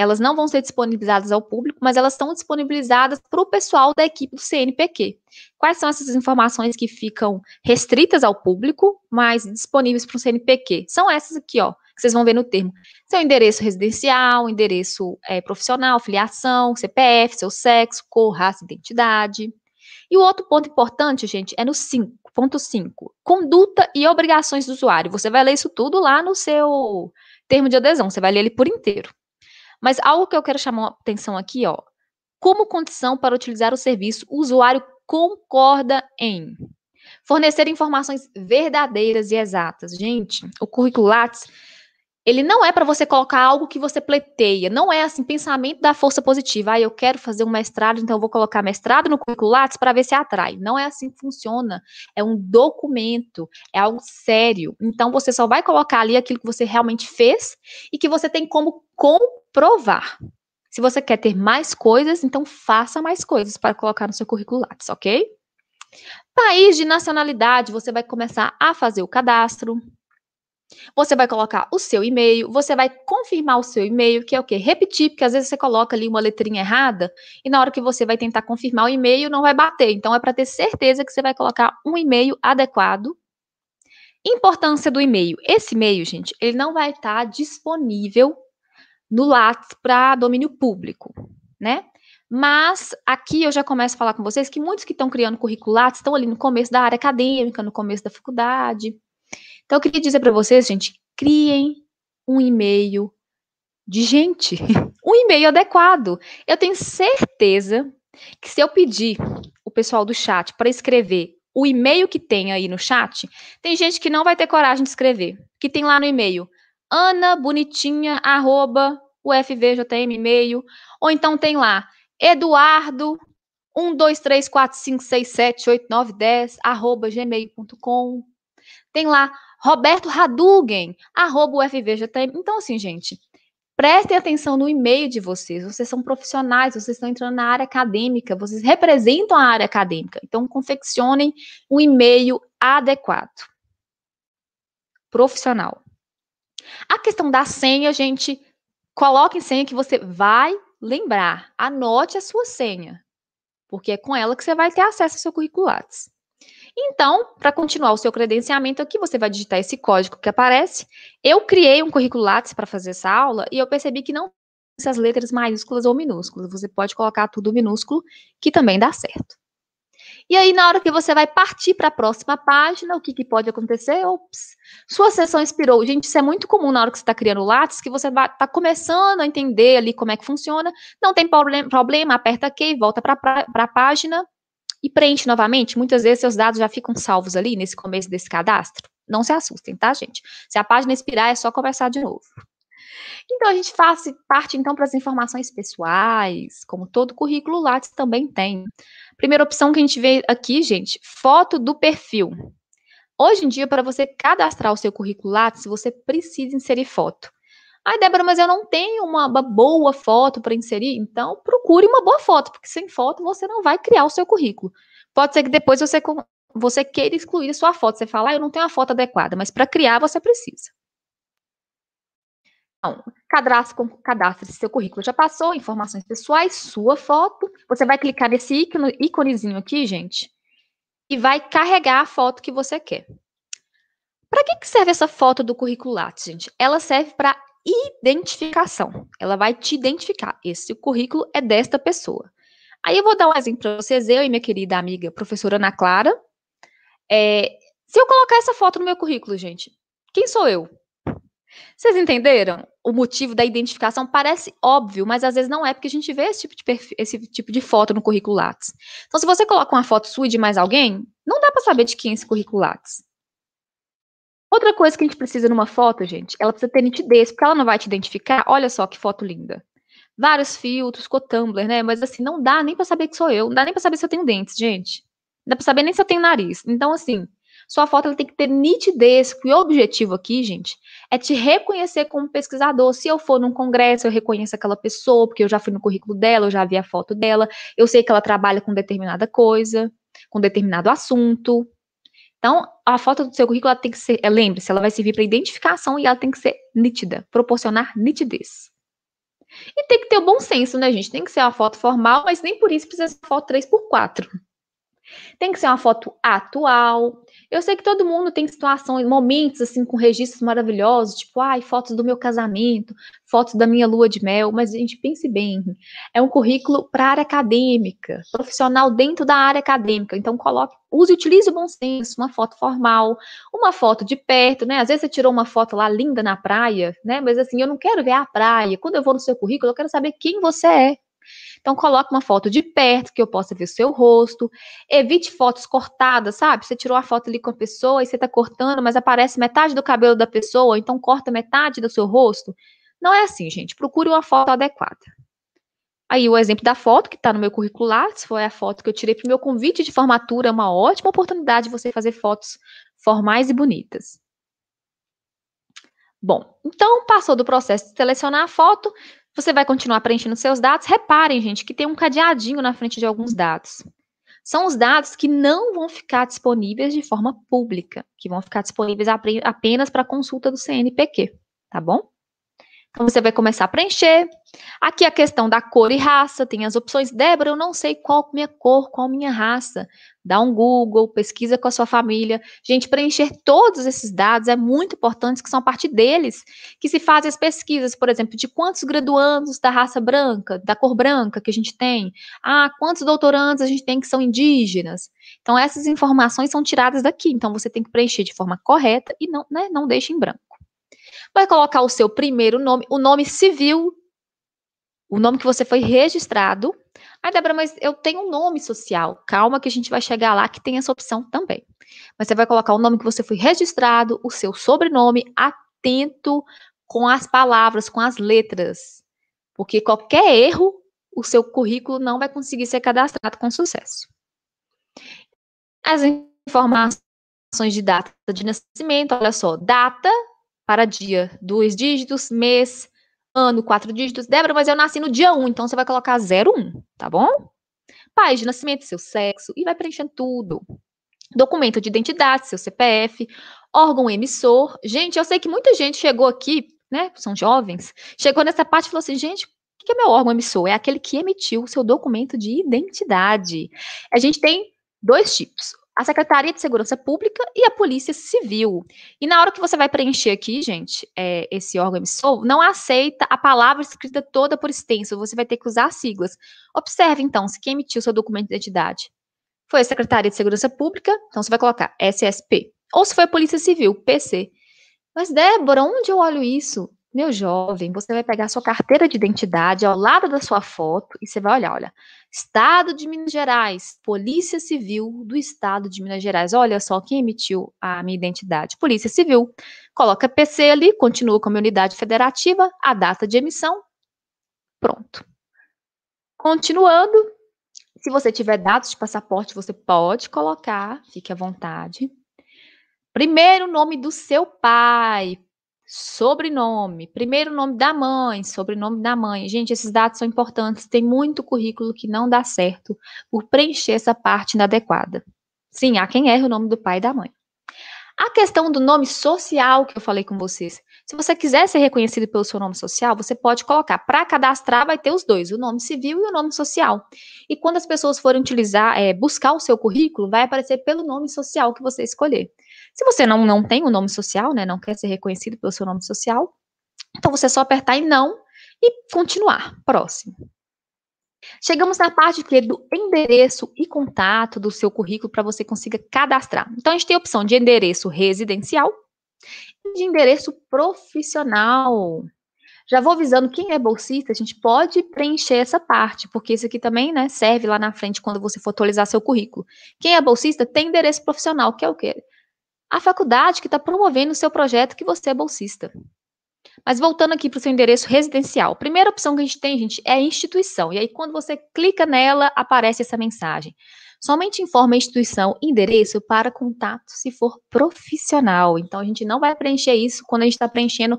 Elas não vão ser disponibilizadas ao público, mas elas estão disponibilizadas para o pessoal da equipe do CNPq. Quais são essas informações que ficam restritas ao público, mas disponíveis para o CNPq? São essas aqui, ó, que vocês vão ver no termo. Seu endereço residencial, endereço é, profissional, filiação, CPF, seu sexo, cor, raça, identidade. E o outro ponto importante, gente, é no 5.5, conduta e obrigações do usuário. Você vai ler isso tudo lá no seu termo de adesão, você vai ler ele por inteiro. Mas algo que eu quero chamar a atenção aqui, ó. Como condição para utilizar o serviço, o usuário concorda em fornecer informações verdadeiras e exatas. Gente, o currículo Lattes ele não é para você colocar algo que você pleiteia, não é assim pensamento da força positiva. Ah, eu quero fazer um mestrado, então eu vou colocar mestrado no currículo Lattes para ver se atrai. Não é assim que funciona. É um documento, é algo sério. Então você só vai colocar ali aquilo que você realmente fez e que você tem como comprovar. Se você quer ter mais coisas, então faça mais coisas para colocar no seu currículo Lattes, ok? País de nacionalidade, você vai começar a fazer o cadastro, você vai colocar o seu e-mail, você vai confirmar o seu e-mail, que é o quê? Repetir, porque às vezes você coloca ali uma letrinha errada e na hora que você vai tentar confirmar o e-mail não vai bater. Então é para ter certeza que você vai colocar um e-mail adequado. Importância do e-mail. Esse e-mail, gente, ele não vai estar tá disponível no Lattes para domínio público, né? Mas aqui eu já começo a falar com vocês que muitos que estão criando curriculatos estão ali no começo da área acadêmica, no começo da faculdade. Então, eu queria dizer para vocês, gente, criem um e-mail de gente, um e-mail adequado. Eu tenho certeza que se eu pedir o pessoal do chat para escrever o e-mail que tem aí no chat, tem gente que não vai ter coragem de escrever, que tem lá no e-mail Bonitinha arroba, UFVJM e-mail, ou então tem lá eduardo, 1, 2, 3, 4, 5, 6, 7, 8, 9, 10, arroba gmail.com. Tem lá Roberto Radugen, arroba UFVGTM. Então, assim, gente, prestem atenção no e-mail de vocês. Vocês são profissionais, vocês estão entrando na área acadêmica, vocês representam a área acadêmica. Então, confeccionem um e-mail adequado. Profissional. A questão da senha, gente, coloque em senha que você vai lembrar. Anote a sua senha, porque é com ela que você vai ter acesso ao seu currículo Lattes. Então, para continuar o seu credenciamento aqui, você vai digitar esse código que aparece. Eu criei um currículo Lattes para fazer essa aula e eu percebi que não essas letras maiúsculas ou minúsculas. Você pode colocar tudo minúsculo, que também dá certo. E aí, na hora que você vai partir para a próxima página, o que, que pode acontecer? Ops, sua sessão expirou. Gente, isso é muito comum na hora que você está criando o Lattes, que você está começando a entender ali como é que funciona. Não tem problem, problema, aperta aqui, volta para a página, e preenche novamente, muitas vezes seus dados já ficam salvos ali nesse começo desse cadastro. Não se assustem, tá, gente? Se a página expirar, é só começar de novo. Então, a gente faz parte, então, para as informações pessoais, como todo currículo Lattes também tem. Primeira opção que a gente vê aqui, gente, foto do perfil. Hoje em dia, para você cadastrar o seu currículo Lattes, você precisa inserir foto. Ai, Débora, mas eu não tenho uma, boa foto para inserir. Então, procure uma boa foto, porque sem foto você não vai criar o seu currículo. Pode ser que depois você, você queira excluir a sua foto. Você fala, ah, eu não tenho a foto adequada, mas para criar você precisa. Então, cadastre, cadastre seu currículo já passou, informações pessoais, sua foto. Você vai clicar nesse ícone, íconezinho aqui, gente, e vai carregar a foto que você quer. Para que, que serve essa foto do currículo Lattes, gente? Ela serve para identificação. Ela vai te identificar. Esse currículo é desta pessoa. Aí eu vou dar um exemplo para vocês, eu e minha querida amiga professora Ana Clara. É, se eu colocar essa foto no meu currículo, gente, quem sou eu? Vocês entenderam? O motivo da identificação parece óbvio, mas às vezes não é, porque a gente vê esse tipo de, perfil, esse tipo de foto no currículo Lattes. Então, se você coloca uma foto sua e de mais alguém, não dá para saber de quem é esse currículo Lattes. Outra coisa que a gente precisa numa foto, gente, ela precisa ter nitidez, porque ela não vai te identificar. Olha só que foto linda. Vários filtros, Tumblr, né? Mas assim, não dá nem para saber que sou eu, não dá nem para saber se eu tenho dentes, gente. Não dá para saber nem se eu tenho nariz. Então, assim, sua foto ela tem que ter nitidez. porque o objetivo aqui, gente, é te reconhecer como pesquisador. Se eu for num congresso, eu reconheço aquela pessoa, porque eu já fui no currículo dela, eu já vi a foto dela, eu sei que ela trabalha com determinada coisa, com determinado assunto. Então, a foto do seu currículo tem que ser, eh, lembre-se, ela vai servir para identificação e ela tem que ser nítida, proporcionar nitidez. E tem que ter o bom senso, né, gente? Tem que ser uma foto formal, mas nem por isso precisa ser foto 3x4. Tem que ser uma foto atual, eu sei que todo mundo tem situações, momentos assim com registros maravilhosos, tipo, ai, fotos do meu casamento, fotos da minha lua de mel, mas a gente pense bem, é um currículo para área acadêmica, profissional dentro da área acadêmica. Então coloque, use, utilize o bom senso, uma foto formal, uma foto de perto, né? Às vezes você tirou uma foto lá linda na praia, né? Mas assim, eu não quero ver a praia. Quando eu vou no seu currículo, eu quero saber quem você é. Então, coloque uma foto de perto, que eu possa ver o seu rosto. Evite fotos cortadas, sabe? Você tirou a foto ali com a pessoa e você está cortando, mas aparece metade do cabelo da pessoa, então corta metade do seu rosto. Não é assim, gente. Procure uma foto adequada. Aí o exemplo da foto que está no meu curricular, se foi a foto que eu tirei para o meu convite de formatura, é uma ótima oportunidade de você fazer fotos formais e bonitas. Bom, então passou do processo de selecionar a foto, você vai continuar preenchendo seus dados. Reparem, gente, que tem um cadeadinho na frente de alguns dados. São os dados que não vão ficar disponíveis de forma pública, que vão ficar disponíveis apenas para consulta do CNPq, tá bom? Então você vai começar a preencher. Aqui a questão da cor e raça, tem as opções. Débora, eu não sei qual minha cor, qual minha raça. Dá um Google, pesquisa com a sua família. Gente, preencher todos esses dados é muito importante, que são a partir deles que se fazem as pesquisas, por exemplo, de quantos graduandos da raça branca, da cor branca que a gente tem. Ah, quantos doutorandos a gente tem que são indígenas. Então essas informações são tiradas daqui. Então você tem que preencher de forma correta e não, né, não deixe em branco vai colocar o seu primeiro nome, o nome civil, o nome que você foi registrado. Ai, Débora, mas eu tenho um nome social. Calma que a gente vai chegar lá que tem essa opção também. Mas você vai colocar o nome que você foi registrado, o seu sobrenome, atento com as palavras, com as letras. Porque qualquer erro, o seu currículo não vai conseguir ser cadastrado com sucesso. As informações de data de nascimento, olha só, data para dia, dois dígitos, mês, ano, quatro dígitos. Débora, mas eu nasci no dia 1, então você vai colocar 01, tá bom? pais de nascimento, seu sexo, e vai preenchendo tudo. Documento de identidade, seu CPF, órgão emissor. Gente, eu sei que muita gente chegou aqui, né? São jovens, chegou nessa parte e falou assim, gente, o que é meu órgão emissor? É aquele que emitiu o seu documento de identidade. A gente tem dois tipos a Secretaria de Segurança Pública e a Polícia Civil. E na hora que você vai preencher aqui, gente, é, esse órgão emissor, não aceita a palavra escrita toda por extenso, você vai ter que usar siglas. Observe, então, se quem emitiu seu documento de identidade foi a Secretaria de Segurança Pública, então você vai colocar SSP. Ou se foi a Polícia Civil, PC. Mas, Débora, onde eu olho isso? Meu jovem, você vai pegar sua carteira de identidade ao lado da sua foto e você vai olhar, olha, Estado de Minas Gerais, Polícia Civil do Estado de Minas Gerais. Olha só quem emitiu a minha identidade, Polícia Civil. Coloca PC ali, continua com a unidade federativa, a data de emissão. Pronto. Continuando, se você tiver dados de passaporte, você pode colocar, fique à vontade. Primeiro nome do seu pai, sobrenome, primeiro nome da mãe, sobrenome da mãe. Gente, esses dados são importantes. Tem muito currículo que não dá certo por preencher essa parte inadequada. Sim, há quem erra o nome do pai e da mãe. A questão do nome social que eu falei com vocês. Se você quiser ser reconhecido pelo seu nome social, você pode colocar. Para cadastrar, vai ter os dois, o nome civil e o nome social. E quando as pessoas forem utilizar, é, buscar o seu currículo, vai aparecer pelo nome social que você escolher. Se você não, não tem o um nome social, né, não quer ser reconhecido pelo seu nome social, então você é só apertar em não e continuar. Próximo. Chegamos na parte que é do endereço e contato do seu currículo para você consiga cadastrar. Então a gente tem a opção de endereço residencial e de endereço profissional. Já vou avisando quem é bolsista, a gente pode preencher essa parte, porque isso aqui também, né, serve lá na frente quando você for atualizar seu currículo. Quem é bolsista tem endereço profissional, que é o quê? a faculdade que está promovendo o seu projeto que você é bolsista. Mas voltando aqui para o seu endereço residencial, a primeira opção que a gente tem, gente, é a instituição. E aí, quando você clica nela, aparece essa mensagem. Somente informa a instituição endereço para contato se for profissional. Então, a gente não vai preencher isso quando a gente está preenchendo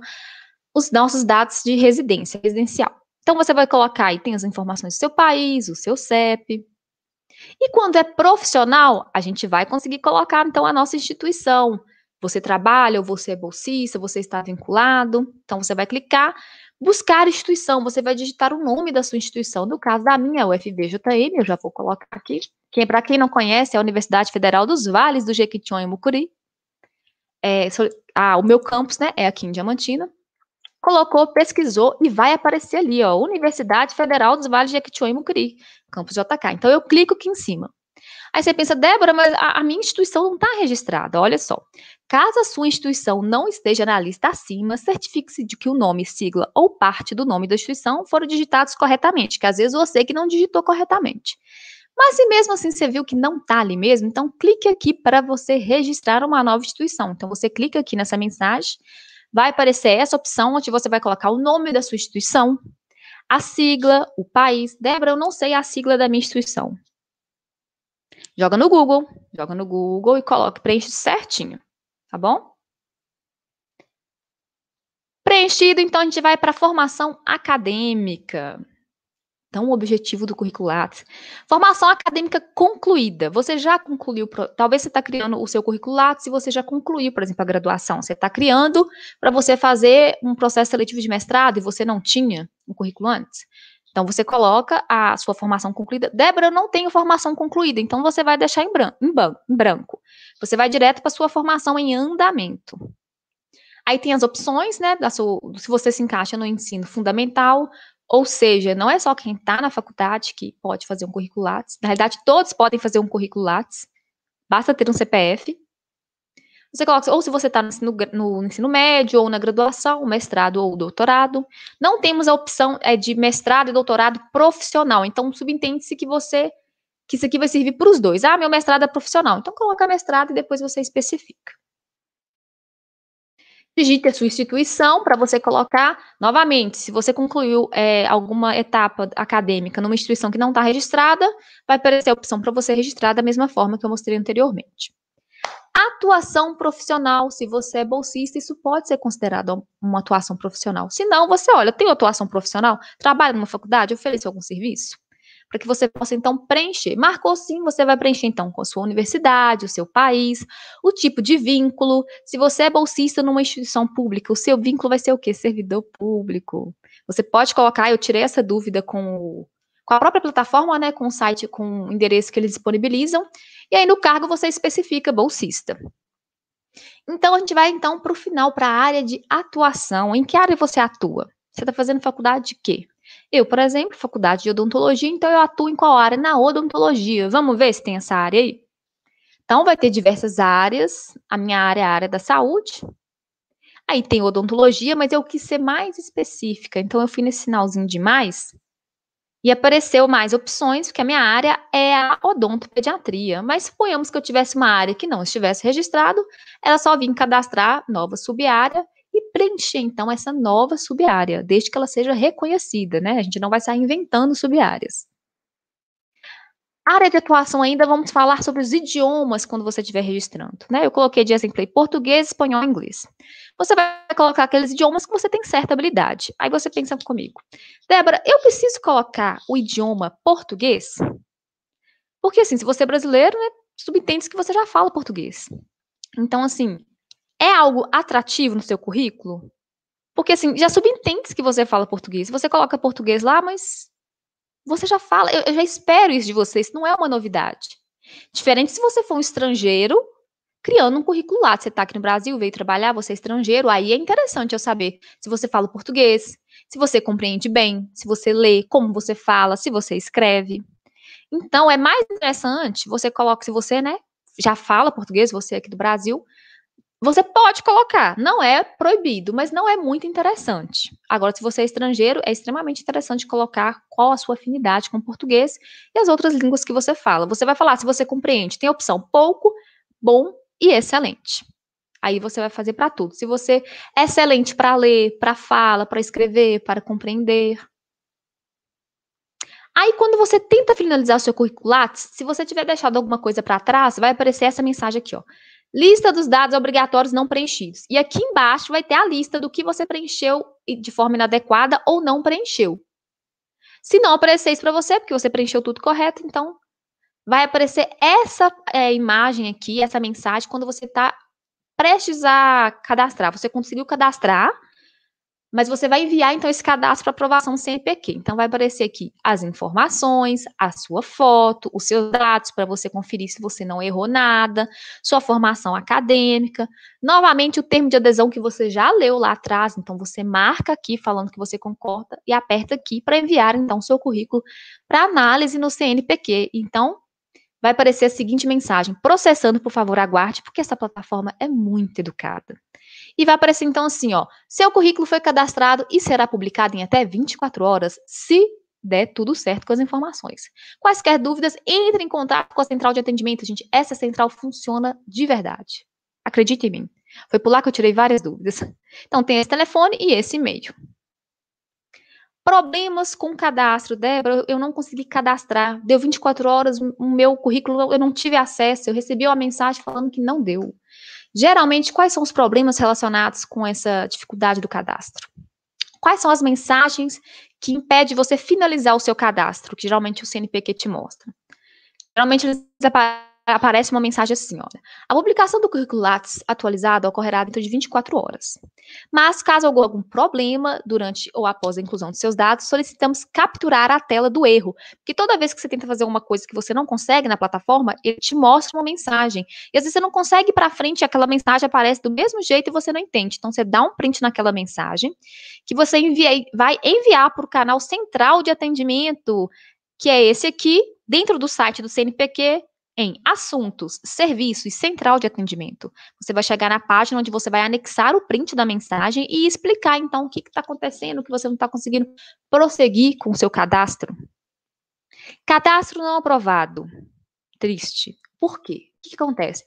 os nossos dados de residência, residencial. Então, você vai colocar aí, tem as informações do seu país, o seu CEP, e quando é profissional, a gente vai conseguir colocar então a nossa instituição. Você trabalha, ou você é bolsista, você está vinculado. Então você vai clicar, buscar instituição, você vai digitar o nome da sua instituição. No caso da minha, UFVJM, é eu já vou colocar aqui. para quem não conhece, é a Universidade Federal dos Vales do Jequitinhonha e Mucuri. É, ah, o meu campus, né, é aqui em Diamantina colocou, pesquisou e vai aparecer ali, ó, Universidade Federal dos Vales de Equitiúma e Mucuri, campus JK. Então eu clico aqui em cima. Aí você pensa, Débora, mas a, a minha instituição não está registrada. Olha só. Caso a sua instituição não esteja na lista acima, certifique-se de que o nome, sigla ou parte do nome da instituição foram digitados corretamente, que às vezes você que não digitou corretamente. Mas se mesmo assim você viu que não está ali mesmo, então clique aqui para você registrar uma nova instituição. Então você clica aqui nessa mensagem, vai aparecer essa opção onde você vai colocar o nome da sua instituição, a sigla, o país. Débora, eu não sei a sigla da minha instituição. Joga no Google, joga no Google e coloque, preenche certinho, tá bom? Preenchido, então a gente vai para a formação acadêmica tão objetivo do currículo Lattes. Formação acadêmica concluída. Você já concluiu, talvez você está criando o seu currículo Lattes e você já concluiu, por exemplo, a graduação. Você está criando para você fazer um processo seletivo de mestrado e você não tinha um currículo antes. Então, você coloca a sua formação concluída. Débora, eu não tenho formação concluída, então você vai deixar em branco. Em em branco. Você vai direto para sua formação em andamento. Aí tem as opções, né? Da sua, se você se encaixa no ensino fundamental, ou seja, não é só quem está na faculdade que pode fazer um currículo Lattes. Na realidade, todos podem fazer um currículo Lattes. Basta ter um CPF. Você coloca, ou se você está no, no, ensino médio, ou na graduação, mestrado ou doutorado. Não temos a opção é, de mestrado e doutorado profissional. Então, subentende-se que você que isso aqui vai servir para os dois. Ah, meu mestrado é profissional. Então, coloca mestrado e depois você especifica digite a sua instituição para você colocar novamente. Se você concluiu é, alguma etapa acadêmica numa instituição que não está registrada, vai aparecer a opção para você registrar da mesma forma que eu mostrei anteriormente. Atuação profissional, se você é bolsista, isso pode ser considerado uma atuação profissional. Se não, você olha, tem atuação profissional? Trabalha numa faculdade? Oferece algum serviço? para que você possa então preencher. Marcou sim, você vai preencher então com a sua universidade, o seu país, o tipo de vínculo. Se você é bolsista numa instituição pública, o seu vínculo vai ser o quê? Servidor público. Você pode colocar, eu tirei essa dúvida com com a própria plataforma, né, com o site, com o endereço que eles disponibilizam, e aí no cargo você especifica bolsista. Então a gente vai então para o final, para a área de atuação. Em que área você atua? Você está fazendo faculdade de quê? Eu, por exemplo, faculdade de odontologia, então eu atuo em qual área? Na odontologia. Vamos ver se tem essa área aí? Então, vai ter diversas áreas. A minha área é a área da saúde. Aí tem odontologia, mas eu quis ser mais específica. Então, eu fui nesse sinalzinho de mais e apareceu mais opções, porque a minha área é a odontopediatria. Mas suponhamos que eu tivesse uma área que não estivesse registrado, ela só vinha cadastrar nova subárea e preencher então essa nova subárea, desde que ela seja reconhecida, né? A gente não vai sair inventando subáreas. Área de atuação ainda, vamos falar sobre os idiomas quando você estiver registrando, né? Eu coloquei de exemplo aí português, espanhol e inglês. Você vai colocar aqueles idiomas que você tem certa habilidade. Aí você pensa comigo, Débora, eu preciso colocar o idioma português? Porque assim, se você é brasileiro, né, subentende que você já fala português. Então, assim, é algo atrativo no seu currículo? Porque assim, já subentende que você fala português. Você coloca português lá, mas você já fala, eu, eu já espero isso de você, isso não é uma novidade. Diferente se você for um estrangeiro criando um currículo lá. Você está aqui no Brasil, veio trabalhar, você é estrangeiro, aí é interessante eu saber se você fala português, se você compreende bem, se você lê, como você fala, se você escreve. Então, é mais interessante você coloca, se você, né, já fala português, você é aqui do Brasil, você pode colocar, não é proibido, mas não é muito interessante. Agora, se você é estrangeiro, é extremamente interessante colocar qual a sua afinidade com o português e as outras línguas que você fala. Você vai falar se você compreende, tem a opção pouco, bom e excelente. Aí você vai fazer para tudo. Se você é excelente para ler, para fala, para escrever, para compreender. Aí, quando você tenta finalizar o seu currículo se você tiver deixado alguma coisa para trás, vai aparecer essa mensagem aqui, ó. Lista dos dados obrigatórios não preenchidos. E aqui embaixo vai ter a lista do que você preencheu de forma inadequada ou não preencheu. Se não aparecer isso para você, porque você preencheu tudo correto, então vai aparecer essa é, imagem aqui, essa mensagem, quando você está prestes a cadastrar. Você conseguiu cadastrar, mas você vai enviar então esse cadastro para aprovação CNPq. Então vai aparecer aqui as informações, a sua foto, os seus dados para você conferir se você não errou nada, sua formação acadêmica, novamente o termo de adesão que você já leu lá atrás, então você marca aqui falando que você concorda e aperta aqui para enviar então seu currículo para análise no CNPq. Então vai aparecer a seguinte mensagem: processando, por favor, aguarde, porque essa plataforma é muito educada. E vai aparecer então assim, ó, seu currículo foi cadastrado e será publicado em até 24 horas, se der tudo certo com as informações. Quaisquer dúvidas, entre em contato com a central de atendimento, gente. Essa central funciona de verdade. Acredite em mim. Foi por lá que eu tirei várias dúvidas. Então, tem esse telefone e esse e-mail. Problemas com cadastro, Débora, eu não consegui cadastrar. Deu 24 horas, o meu currículo, eu não tive acesso. Eu recebi uma mensagem falando que não deu. Geralmente, quais são os problemas relacionados com essa dificuldade do cadastro? Quais são as mensagens que impedem você finalizar o seu cadastro, que geralmente o CNPq te mostra? Geralmente eles aparecem aparece uma mensagem assim, olha. A publicação do currículo Lattes atualizado ocorrerá dentro de 24 horas. Mas, caso ocorra algum problema durante ou após a inclusão de seus dados, solicitamos capturar a tela do erro. Porque toda vez que você tenta fazer alguma coisa que você não consegue na plataforma, ele te mostra uma mensagem. E às vezes você não consegue ir para frente, aquela mensagem aparece do mesmo jeito e você não entende. Então, você dá um print naquela mensagem que você envia, vai enviar para o canal central de atendimento, que é esse aqui, dentro do site do CNPq, em Assuntos, Serviço e Central de Atendimento. Você vai chegar na página onde você vai anexar o print da mensagem e explicar, então, o que está acontecendo, que você não está conseguindo prosseguir com o seu cadastro. Cadastro não aprovado. Triste. Por quê? O que, que acontece?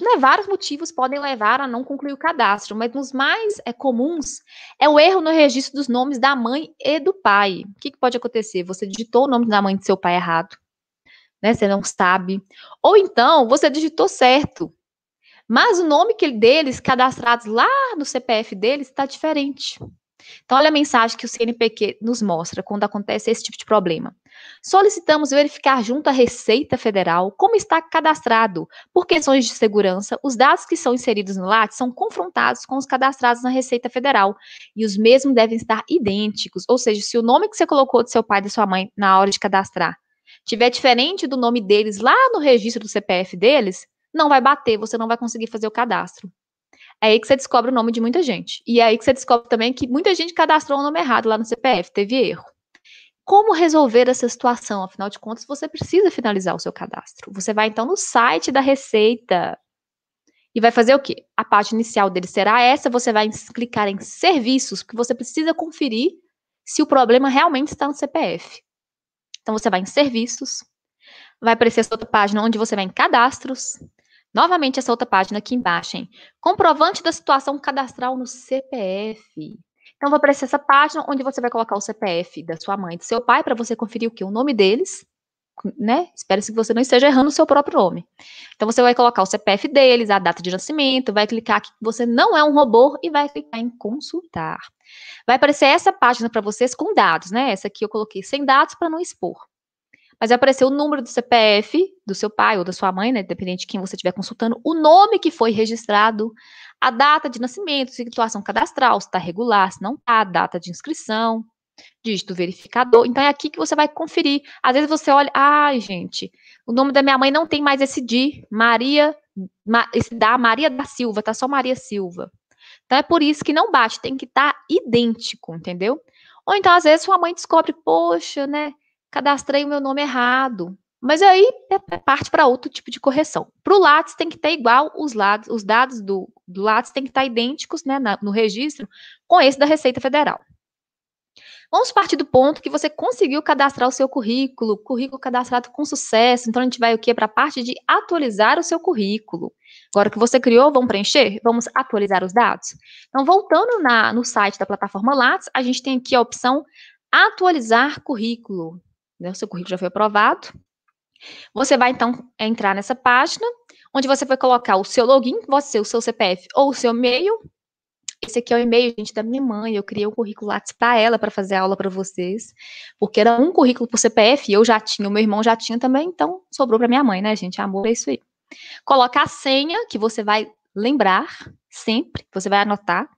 Né, vários motivos podem levar a não concluir o cadastro, mas nos mais é, comuns é o erro no registro dos nomes da mãe e do pai. O que, que pode acontecer? Você digitou o nome da mãe e do seu pai errado né? Você não sabe. Ou então você digitou certo, mas o nome que deles cadastrados lá no CPF deles está diferente. Então, olha a mensagem que o CNPq nos mostra quando acontece esse tipo de problema. Solicitamos verificar junto à Receita Federal como está cadastrado. Por questões de segurança, os dados que são inseridos no LAT são confrontados com os cadastrados na Receita Federal. E os mesmos devem estar idênticos. Ou seja, se o nome que você colocou do seu pai e da sua mãe na hora de cadastrar tiver diferente do nome deles lá no registro do CPF deles, não vai bater, você não vai conseguir fazer o cadastro. É aí que você descobre o nome de muita gente. E é aí que você descobre também que muita gente cadastrou o nome errado lá no CPF, teve erro. Como resolver essa situação? Afinal de contas, você precisa finalizar o seu cadastro. Você vai então no site da Receita e vai fazer o quê? A página inicial dele será essa, você vai clicar em serviços, porque você precisa conferir se o problema realmente está no CPF. Então você vai em serviços, vai aparecer essa outra página onde você vai em cadastros, novamente essa outra página aqui embaixo, hein? Comprovante da situação cadastral no CPF. Então vai aparecer essa página onde você vai colocar o CPF da sua mãe, do seu pai, para você conferir o que o nome deles, né? Espero que você não esteja errando o seu próprio nome. Então você vai colocar o CPF deles, a data de nascimento, vai clicar aqui que você não é um robô e vai clicar em consultar. Vai aparecer essa página para vocês com dados, né? Essa aqui eu coloquei sem dados para não expor. Mas vai aparecer o número do CPF do seu pai ou da sua mãe, né? Dependente de quem você estiver consultando, o nome que foi registrado, a data de nascimento, situação cadastral, se está regular, se não está, a data de inscrição, dígito verificador. Então é aqui que você vai conferir. Às vezes você olha, ai, ah, gente, o nome da minha mãe não tem mais esse D, Maria, esse da Maria da Silva, tá só Maria Silva. Então é por isso que não bate, tem que estar tá idêntico, entendeu? Ou então, às vezes, sua mãe descobre, poxa, né? Cadastrei o meu nome errado. Mas aí é, é parte para outro tipo de correção. Para o Lattes tem que estar igual os lados, os dados do, do Lattes tem que estar tá idênticos né, na, no registro com esse da Receita Federal. Vamos partir do ponto que você conseguiu cadastrar o seu currículo, currículo cadastrado com sucesso. Então a gente vai o quê? Para a parte de atualizar o seu currículo. Agora que você criou, vamos preencher? Vamos atualizar os dados? Então, voltando na, no site da plataforma Lattes, a gente tem aqui a opção atualizar currículo. Né? O seu currículo já foi aprovado. Você vai, então, entrar nessa página, onde você vai colocar o seu login, pode ser o seu CPF ou o seu e-mail, esse aqui é o e-mail, gente, da minha mãe. Eu criei o um currículo Lattes para ela, para fazer aula para vocês. Porque era um currículo por CPF, eu já tinha, o meu irmão já tinha também, então sobrou para minha mãe, né, gente? Amor, é isso aí. Coloca a senha que você vai lembrar sempre, você vai anotar.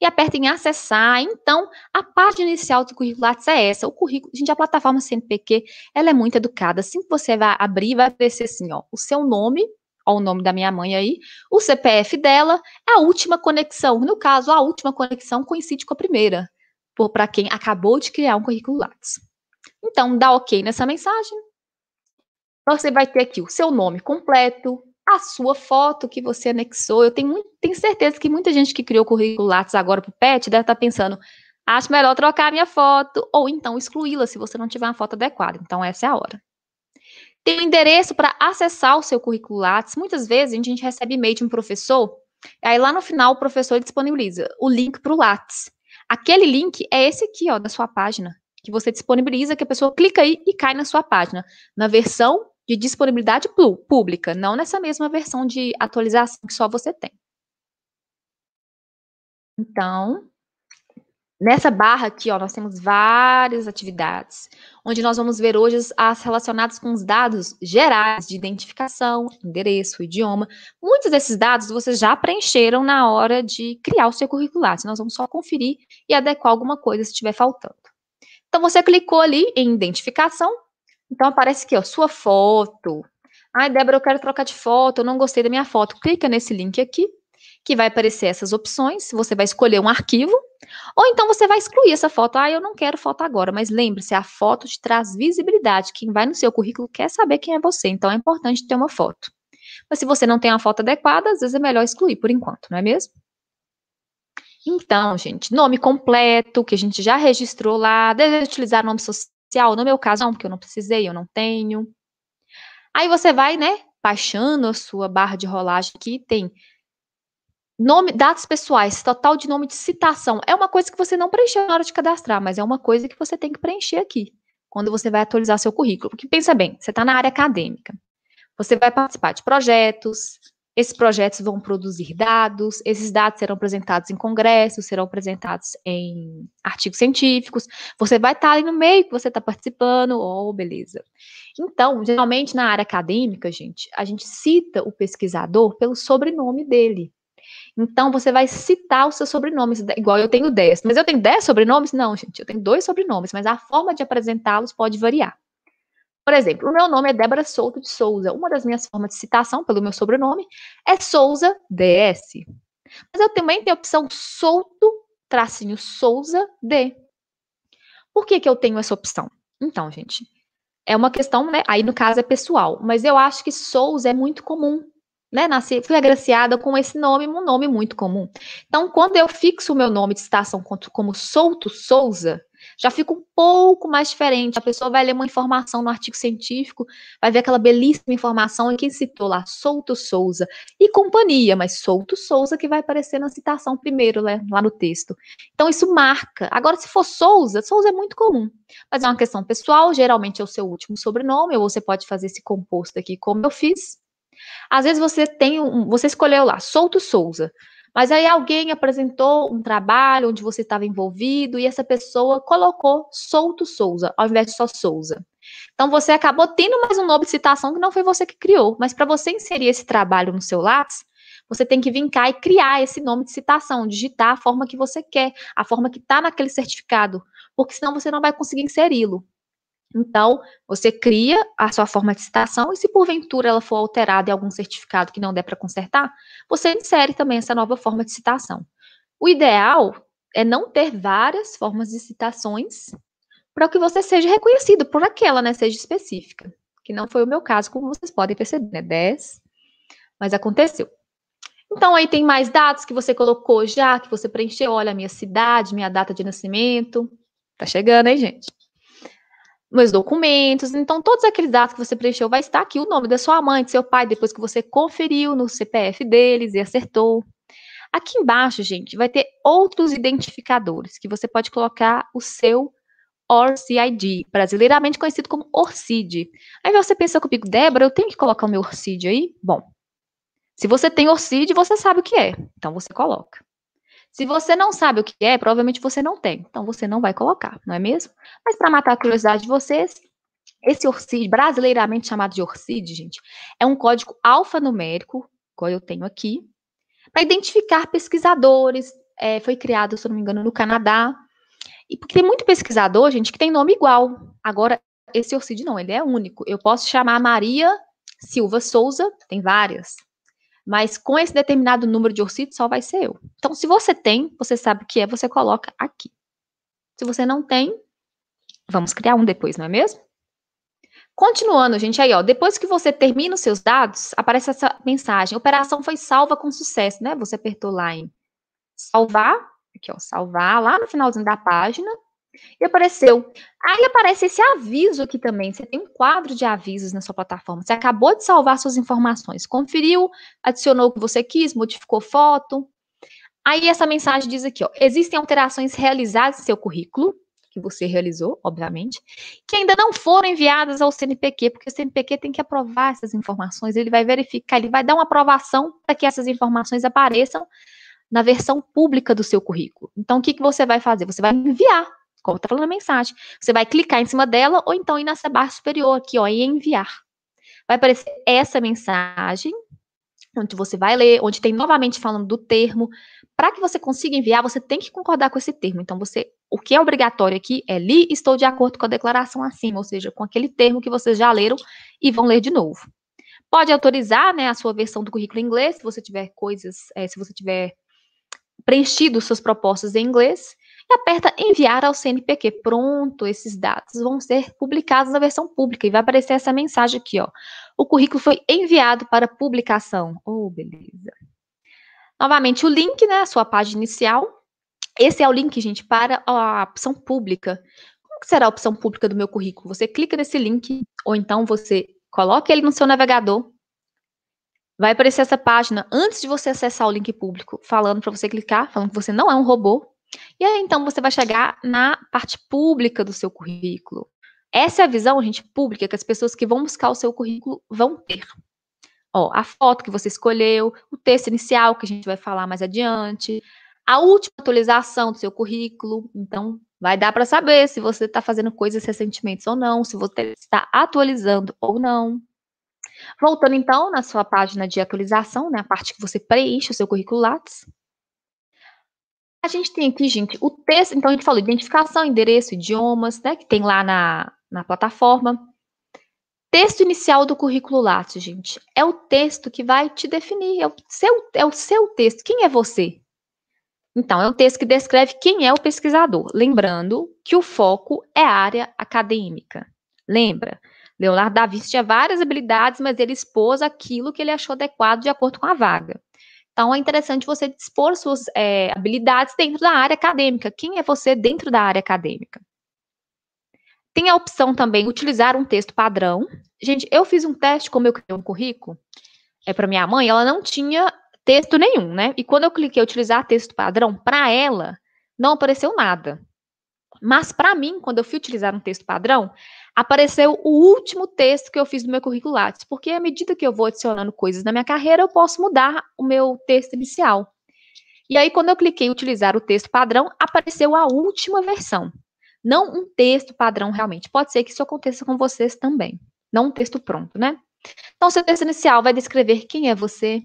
E aperta em acessar. Então, a parte inicial do currículo Lattes é essa. O currículo, gente, a plataforma CNPq, ela é muito educada. Assim que você vai abrir, vai aparecer assim, ó, o seu nome, ao nome da minha mãe aí, o CPF dela, é a última conexão. No caso, a última conexão coincide com a primeira, para quem acabou de criar um currículo Lattes. Então, dá OK nessa mensagem. Você vai ter aqui o seu nome completo, a sua foto que você anexou. Eu tenho, muito, tenho certeza que muita gente que criou currículo Lattes agora para o PET deve estar tá pensando, acho melhor trocar a minha foto, ou então excluí-la se você não tiver uma foto adequada. Então, essa é a hora. Tem um endereço para acessar o seu currículo Lattes. Muitas vezes a gente, recebe e-mail de um professor, aí lá no final o professor disponibiliza o link para o Lattes. Aquele link é esse aqui, ó, da sua página, que você disponibiliza, que a pessoa clica aí e cai na sua página, na versão de disponibilidade pública, não nessa mesma versão de atualização que só você tem. Então, Nessa barra aqui, ó, nós temos várias atividades, onde nós vamos ver hoje as relacionadas com os dados gerais de identificação, endereço, idioma. Muitos desses dados vocês já preencheram na hora de criar o seu curricular, nós vamos só conferir e adequar alguma coisa se estiver faltando. Então, você clicou ali em identificação, então aparece aqui, ó, sua foto. Ai, Débora, eu quero trocar de foto, eu não gostei da minha foto. Clica nesse link aqui, que vai aparecer essas opções, você vai escolher um arquivo, ou então você vai excluir essa foto. Ah, eu não quero foto agora, mas lembre-se, a foto te traz visibilidade. Quem vai no seu currículo quer saber quem é você, então é importante ter uma foto. Mas se você não tem uma foto adequada, às vezes é melhor excluir por enquanto, não é mesmo? Então, gente, nome completo, que a gente já registrou lá, deve utilizar nome social, no meu caso não, porque eu não precisei, eu não tenho. Aí você vai, né, baixando a sua barra de rolagem aqui, tem Nome, dados pessoais, total de nome de citação. É uma coisa que você não preencheu na hora de cadastrar, mas é uma coisa que você tem que preencher aqui, quando você vai atualizar seu currículo. Porque pensa bem, você está na área acadêmica. Você vai participar de projetos, esses projetos vão produzir dados, esses dados serão apresentados em congressos, serão apresentados em artigos científicos. Você vai estar tá ali no meio que você está participando, oh, beleza. Então, geralmente na área acadêmica, gente, a gente cita o pesquisador pelo sobrenome dele. Então, você vai citar os seus sobrenomes, igual eu tenho 10. Mas eu tenho 10 sobrenomes? Não, gente, eu tenho dois sobrenomes, mas a forma de apresentá-los pode variar. Por exemplo, o meu nome é Débora Souto de Souza. Uma das minhas formas de citação pelo meu sobrenome é Souza DS. Mas eu também tenho a opção Souto, tracinho Souza D. Por que, que eu tenho essa opção? Então, gente, é uma questão, né? Aí no caso é pessoal, mas eu acho que Souza é muito comum né, nasci, fui agraciada com esse nome, um nome muito comum. Então, quando eu fixo o meu nome de citação como Souto Souza, já fica um pouco mais diferente. A pessoa vai ler uma informação no artigo científico, vai ver aquela belíssima informação e quem citou lá Souto Souza e companhia, mas Souto Souza que vai aparecer na citação primeiro, né, lá no texto. Então, isso marca. Agora, se for Souza, Souza é muito comum, mas é uma questão pessoal, geralmente é o seu último sobrenome, ou você pode fazer esse composto aqui como eu fiz às vezes você tem um, você escolheu lá, Souto Souza. Mas aí alguém apresentou um trabalho onde você estava envolvido e essa pessoa colocou Souto Souza, ao invés de só Souza. Então você acabou tendo mais um nome de citação que não foi você que criou, mas para você inserir esse trabalho no seu lápis, você tem que vincar e criar esse nome de citação, digitar a forma que você quer, a forma que está naquele certificado, porque senão você não vai conseguir inseri-lo. Então, você cria a sua forma de citação e se porventura ela for alterada em algum certificado que não der para consertar, você insere também essa nova forma de citação. O ideal é não ter várias formas de citações para que você seja reconhecido por aquela, né, seja específica, que não foi o meu caso, como vocês podem perceber, né, 10, mas aconteceu. Então, aí tem mais dados que você colocou já, que você preencheu, olha, minha cidade, minha data de nascimento, tá chegando, hein, gente? meus documentos. Então, todos aqueles dados que você preencheu vai estar aqui, o nome da sua mãe, do seu pai, depois que você conferiu no CPF deles e acertou. Aqui embaixo, gente, vai ter outros identificadores que você pode colocar o seu ORCID, brasileiramente conhecido como ORCID. Aí você pensa comigo, Débora, eu tenho que colocar o meu ORCID aí? Bom, se você tem ORCID, você sabe o que é, então você coloca. Se você não sabe o que é, provavelmente você não tem. Então você não vai colocar, não é mesmo? Mas para matar a curiosidade de vocês, esse ORCID, brasileiramente chamado de ORCID, gente, é um código alfanumérico, qual eu tenho aqui, para identificar pesquisadores. É, foi criado, se não me engano, no Canadá. E porque tem muito pesquisador, gente, que tem nome igual. Agora, esse ORCID não, ele é único. Eu posso chamar Maria Silva Souza, tem várias mas com esse determinado número de orcitos só vai ser eu. Então, se você tem, você sabe o que é, você coloca aqui. Se você não tem, vamos criar um depois, não é mesmo? Continuando, gente, aí, ó, depois que você termina os seus dados, aparece essa mensagem, operação foi salva com sucesso, né? Você apertou lá em salvar, aqui, ó, salvar, lá no finalzinho da página, e apareceu. Aí aparece esse aviso aqui também. Você tem um quadro de avisos na sua plataforma. Você acabou de salvar suas informações. Conferiu, adicionou o que você quis, modificou foto. Aí essa mensagem diz aqui, ó. Existem alterações realizadas em seu currículo, que você realizou, obviamente, que ainda não foram enviadas ao CNPq, porque o CNPq tem que aprovar essas informações. Ele vai verificar, ele vai dar uma aprovação para que essas informações apareçam na versão pública do seu currículo. Então, o que, que você vai fazer? Você vai enviar como está falando a mensagem. Você vai clicar em cima dela ou então ir nessa barra superior aqui, ó, e enviar. Vai aparecer essa mensagem, onde você vai ler, onde tem novamente falando do termo. Para que você consiga enviar, você tem que concordar com esse termo. Então, você, o que é obrigatório aqui é li, estou de acordo com a declaração acima, ou seja, com aquele termo que vocês já leram e vão ler de novo. Pode autorizar né, a sua versão do currículo em inglês, se você tiver coisas, é, se você tiver preenchido suas propostas em inglês e aperta enviar ao CNPq. Pronto, esses dados vão ser publicados na versão pública e vai aparecer essa mensagem aqui, ó. O currículo foi enviado para publicação. Oh, beleza. Novamente o link, né, a sua página inicial. Esse é o link, gente, para a opção pública. Como que será a opção pública do meu currículo? Você clica nesse link ou então você coloca ele no seu navegador Vai aparecer essa página antes de você acessar o link público, falando para você clicar, falando que você não é um robô, e aí, então, você vai chegar na parte pública do seu currículo. Essa é a visão, gente, pública que as pessoas que vão buscar o seu currículo vão ter. Ó, a foto que você escolheu, o texto inicial que a gente vai falar mais adiante, a última atualização do seu currículo. Então, vai dar para saber se você está fazendo coisas recentemente ou não, se você está atualizando ou não. Voltando então na sua página de atualização, né, a parte que você preenche o seu currículo Lattes, a gente tem aqui, gente, o texto, então a gente falou identificação, endereço, idiomas, né, que tem lá na, na plataforma. Texto inicial do currículo Lattes, gente, é o texto que vai te definir, é o seu, é o seu texto, quem é você? Então, é o texto que descreve quem é o pesquisador, lembrando que o foco é a área acadêmica. Lembra? Leonardo da Vinci tinha várias habilidades, mas ele expôs aquilo que ele achou adequado de acordo com a vaga. Então é interessante você dispor suas é, habilidades dentro da área acadêmica. Quem é você dentro da área acadêmica? Tem a opção também utilizar um texto padrão. Gente, eu fiz um teste como eu criei um currículo é para minha mãe, ela não tinha texto nenhum, né? E quando eu cliquei utilizar texto padrão para ela, não apareceu nada. Mas para mim, quando eu fui utilizar um texto padrão, apareceu o último texto que eu fiz no meu currículo Lattes, porque à medida que eu vou adicionando coisas na minha carreira, eu posso mudar o meu texto inicial. E aí, quando eu cliquei em utilizar o texto padrão, apareceu a última versão. Não um texto padrão realmente. Pode ser que isso aconteça com vocês também. Não um texto pronto, né? Então, seu texto inicial vai descrever quem é você,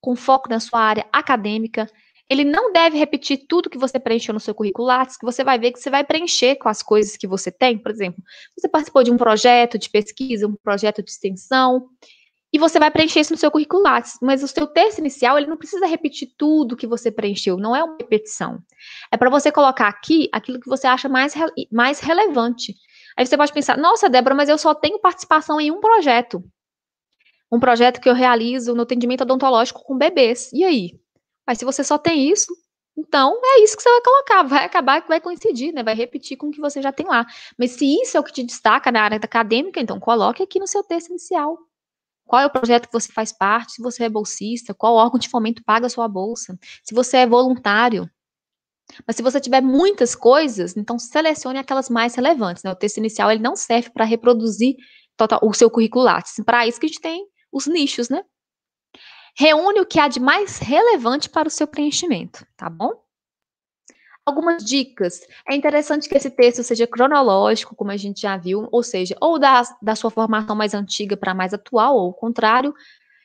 com foco na sua área acadêmica, ele não deve repetir tudo que você preencheu no seu currículo Lattes, que você vai ver que você vai preencher com as coisas que você tem. Por exemplo, você participou de um projeto de pesquisa, um projeto de extensão, e você vai preencher isso no seu currículo Lattes. Mas o seu texto inicial, ele não precisa repetir tudo que você preencheu, não é uma repetição. É para você colocar aqui aquilo que você acha mais, mais relevante. Aí você pode pensar, nossa, Débora, mas eu só tenho participação em um projeto. Um projeto que eu realizo no atendimento odontológico com bebês. E aí? Mas se você só tem isso, então é isso que você vai colocar, vai acabar que vai coincidir, né? Vai repetir com o que você já tem lá. Mas se isso é o que te destaca na área acadêmica, então coloque aqui no seu texto inicial. Qual é o projeto que você faz parte? Se você é bolsista, qual órgão de fomento paga a sua bolsa? Se você é voluntário, mas se você tiver muitas coisas, então selecione aquelas mais relevantes. Né? O texto inicial ele não serve para reproduzir total, o seu currículo Lattes. Para isso que a gente tem os nichos, né? Reúne o que há de mais relevante para o seu preenchimento, tá bom? Algumas dicas. É interessante que esse texto seja cronológico, como a gente já viu, ou seja, ou da, da sua formação mais antiga para mais atual, ou o contrário.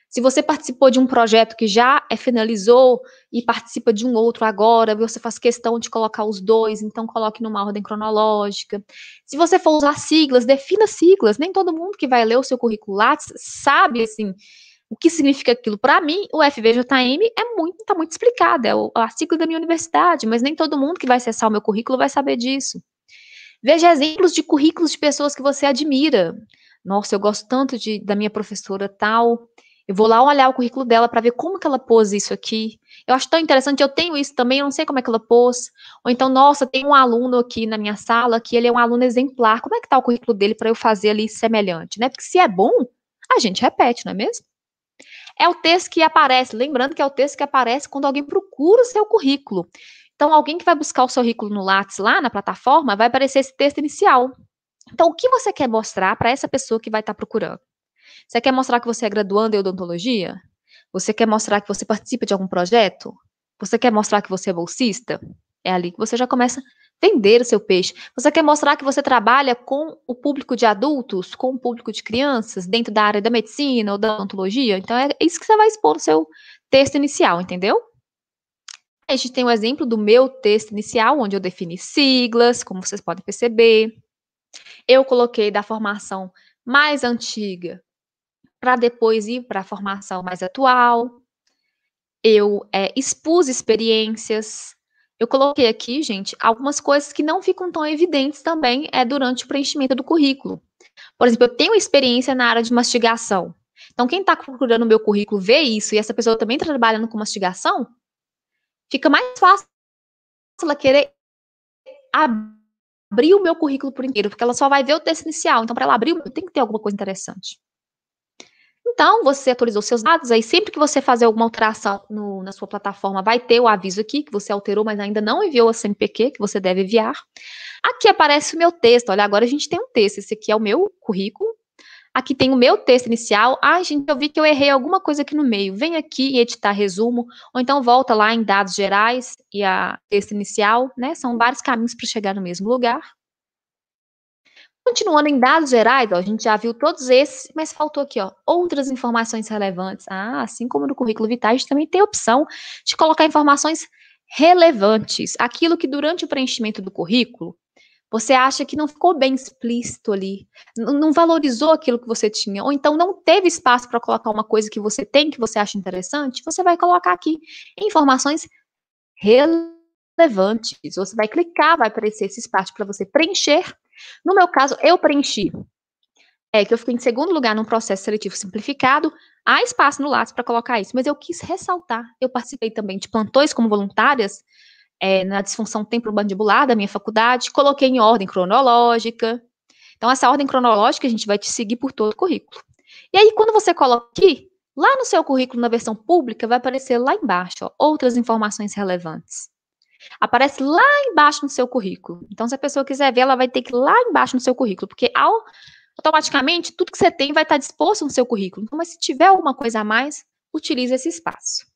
Se você participou de um projeto que já é, finalizou e participa de um outro agora, você faz questão de colocar os dois, então coloque numa ordem cronológica. Se você for usar siglas, defina siglas. Nem todo mundo que vai ler o seu currículo Lattes sabe, assim, o que significa aquilo. Para mim, o FVJM é muito, está muito explicado, é o artigo da minha universidade, mas nem todo mundo que vai acessar o meu currículo vai saber disso. Veja exemplos de currículos de pessoas que você admira. Nossa, eu gosto tanto de, da minha professora tal. Eu vou lá olhar o currículo dela para ver como que ela pôs isso aqui. Eu acho tão interessante, eu tenho isso também, eu não sei como é que ela pôs. Ou então, nossa, tem um aluno aqui na minha sala que ele é um aluno exemplar. Como é que tá o currículo dele para eu fazer ali semelhante, né? Porque se é bom, a gente repete, não é mesmo? É o texto que aparece, lembrando que é o texto que aparece quando alguém procura o seu currículo. Então, alguém que vai buscar o seu currículo no Lattes lá na plataforma, vai aparecer esse texto inicial. Então, o que você quer mostrar para essa pessoa que vai estar tá procurando? Você quer mostrar que você é graduando em odontologia? Você quer mostrar que você participa de algum projeto? Você quer mostrar que você é bolsista? É ali que você já começa vender o seu peixe. Você quer mostrar que você trabalha com o público de adultos, com o público de crianças, dentro da área da medicina ou da odontologia. Então, é isso que você vai expor no seu texto inicial, entendeu? A gente tem o um exemplo do meu texto inicial, onde eu defini siglas, como vocês podem perceber. Eu coloquei da formação mais antiga para depois ir para a formação mais atual. Eu é, expus experiências, eu coloquei aqui, gente, algumas coisas que não ficam tão evidentes também é durante o preenchimento do currículo. Por exemplo, eu tenho experiência na área de mastigação. Então, quem está procurando o meu currículo vê isso e essa pessoa também está trabalhando com mastigação, fica mais fácil ela querer abrir o meu currículo por inteiro, porque ela só vai ver o texto inicial. Então, para ela abrir, tem que ter alguma coisa interessante. Então, você atualizou seus dados, aí sempre que você fazer alguma alteração no, na sua plataforma, vai ter o aviso aqui que você alterou, mas ainda não enviou a CMPQ, que você deve enviar. Aqui aparece o meu texto, olha, agora a gente tem um texto, esse aqui é o meu currículo, Aqui tem o meu texto inicial. Ah, gente, eu vi que eu errei alguma coisa aqui no meio. Vem aqui e editar resumo. Ou então volta lá em dados gerais e a texto inicial, né? São vários caminhos para chegar no mesmo lugar. Continuando em dados gerais, ó, a gente já viu todos esses, mas faltou aqui ó, outras informações relevantes. Ah, assim como no currículo vitae, a gente também tem a opção de colocar informações relevantes. Aquilo que durante o preenchimento do currículo você acha que não ficou bem explícito ali, não valorizou aquilo que você tinha, ou então não teve espaço para colocar uma coisa que você tem que você acha interessante, você vai colocar aqui informações relevantes. Você vai clicar, vai aparecer esse espaço para você preencher no meu caso, eu preenchi. É que eu fiquei em segundo lugar num processo seletivo simplificado. Há espaço no Lattes para colocar isso, mas eu quis ressaltar. Eu participei também de plantões como voluntárias é, na disfunção temporomandibular da minha faculdade, coloquei em ordem cronológica. Então, essa ordem cronológica a gente vai te seguir por todo o currículo. E aí, quando você coloca aqui, lá no seu currículo, na versão pública, vai aparecer lá embaixo ó, outras informações relevantes aparece lá embaixo no seu currículo. Então, se a pessoa quiser ver, ela vai ter que ir lá embaixo no seu currículo, porque ao, automaticamente tudo que você tem vai estar disposto no seu currículo. Então, mas se tiver alguma coisa a mais, utilize esse espaço.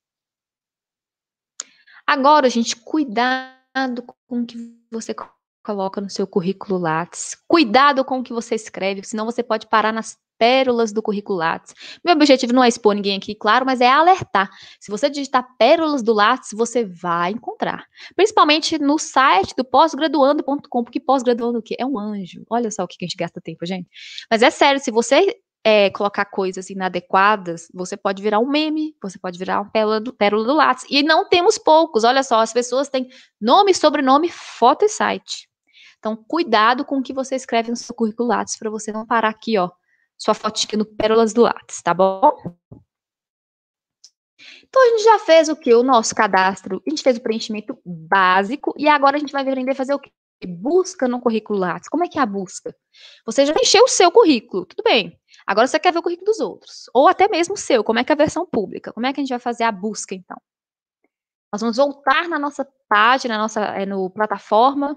Agora, gente, cuidado com o que você coloca no seu currículo Lattes. Cuidado com o que você escreve, senão você pode parar nas pérolas do currículo Lattes. Meu objetivo não é expor ninguém aqui, claro, mas é alertar. Se você digitar pérolas do Lattes, você vai encontrar. Principalmente no site do pós-graduando.com, porque pós-graduando o quê? É um anjo. Olha só o que a gente gasta tempo, gente. Mas é sério, se você é, colocar coisas inadequadas, você pode virar um meme, você pode virar uma pérola do, pérola do lápis. E não temos poucos, olha só, as pessoas têm nome, sobrenome, foto e site. Então, cuidado com o que você escreve no seu currículo Lattes para você não parar aqui, ó, sua fotinha no Pérolas do Lattes, tá bom? Então, a gente já fez o que? O nosso cadastro, a gente fez o preenchimento básico, e agora a gente vai aprender a fazer o quê? Busca no currículo Lattes. Como é que é a busca? Você já encheu o seu currículo, tudo bem. Agora você quer ver o currículo dos outros, ou até mesmo o seu, como é que é a versão pública? Como é que a gente vai fazer a busca, então? Nós vamos voltar na nossa página, na nossa, é, no plataforma,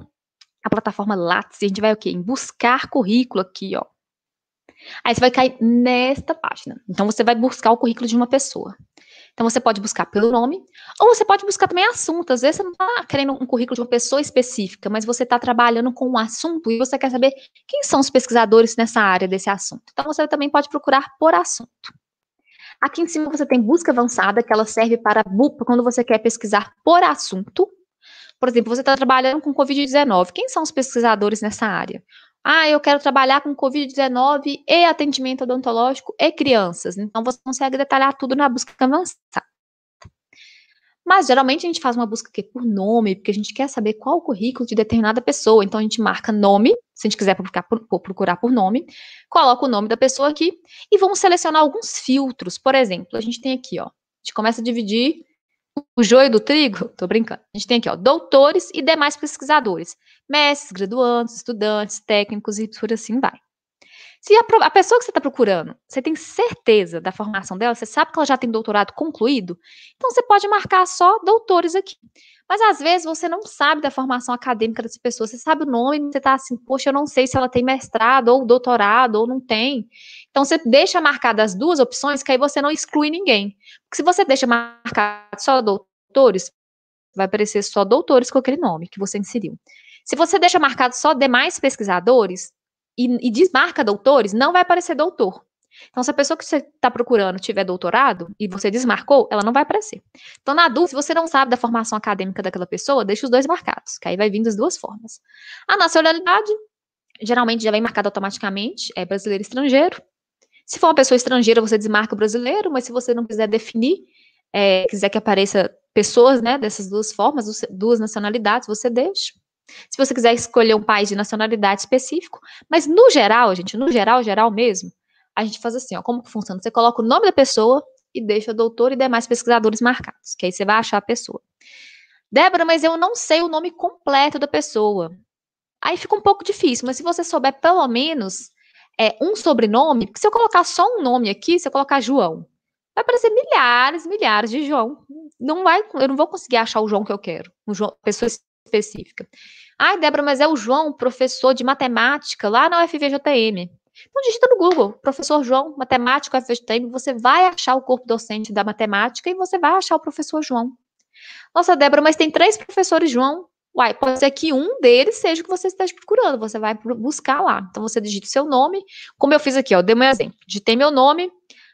a plataforma Lattes, e a gente vai o quê? Em buscar currículo aqui, ó. Aí você vai cair nesta página. Então você vai buscar o currículo de uma pessoa. Então você pode buscar pelo nome, ou você pode buscar também assunto. Às vezes você não está querendo um currículo de uma pessoa específica, mas você está trabalhando com um assunto e você quer saber quem são os pesquisadores nessa área desse assunto. Então você também pode procurar por assunto. Aqui em cima você tem busca avançada, que ela serve para quando você quer pesquisar por assunto. Por exemplo, você está trabalhando com Covid-19. Quem são os pesquisadores nessa área? Ah, eu quero trabalhar com Covid-19 e atendimento odontológico e crianças. Então, você consegue detalhar tudo na busca avançada. Mas geralmente a gente faz uma busca aqui por nome, porque a gente quer saber qual o currículo de determinada pessoa. Então a gente marca nome, se a gente quiser procurar por, procurar por nome, coloca o nome da pessoa aqui e vamos selecionar alguns filtros. Por exemplo, a gente tem aqui, ó, a gente começa a dividir o joio do trigo, tô brincando. A gente tem aqui, ó, doutores e demais pesquisadores, mestres, graduandos, estudantes, técnicos e por assim vai. Se a, a pessoa que você está procurando, você tem certeza da formação dela, você sabe que ela já tem doutorado concluído, então você pode marcar só doutores aqui. Mas às vezes você não sabe da formação acadêmica dessa pessoa, você sabe o nome, você está assim, poxa, eu não sei se ela tem mestrado ou doutorado ou não tem. Então você deixa marcadas as duas opções, que aí você não exclui ninguém. Porque se você deixa marcado só doutores, vai aparecer só doutores com aquele nome que você inseriu. Se você deixa marcado só demais pesquisadores e, e desmarca doutores, não vai aparecer doutor. Então, se a pessoa que você está procurando tiver doutorado e você desmarcou, ela não vai aparecer. Então, na dúvida, se você não sabe da formação acadêmica daquela pessoa, deixa os dois marcados, que aí vai vindo das duas formas. A nacionalidade, geralmente já vem marcada automaticamente, é brasileiro e estrangeiro. Se for uma pessoa estrangeira, você desmarca o brasileiro, mas se você não quiser definir, é, quiser que apareça pessoas né, dessas duas formas, duas nacionalidades, você deixa. Se você quiser escolher um país de nacionalidade específico, mas no geral, gente, no geral, geral mesmo, a gente faz assim, ó, como que funciona? Você coloca o nome da pessoa e deixa doutor e demais pesquisadores marcados, que aí você vai achar a pessoa. Débora, mas eu não sei o nome completo da pessoa. Aí fica um pouco difícil, mas se você souber pelo menos é, um sobrenome, porque se eu colocar só um nome aqui, se eu colocar João, vai aparecer milhares, milhares de João. Não vai, eu não vou conseguir achar o João que eu quero, uma pessoa específica. Ai, Débora, mas é o João, professor de matemática lá na UFVJM. Então digita no Google, professor João, matemático FSTM, você vai achar o corpo docente da matemática e você vai achar o professor João. Nossa, Débora, mas tem três professores João. Uai, pode ser que um deles seja o que você esteja procurando, você vai buscar lá. Então você digita o seu nome, como eu fiz aqui, ó, dei um exemplo. Digitei meu nome,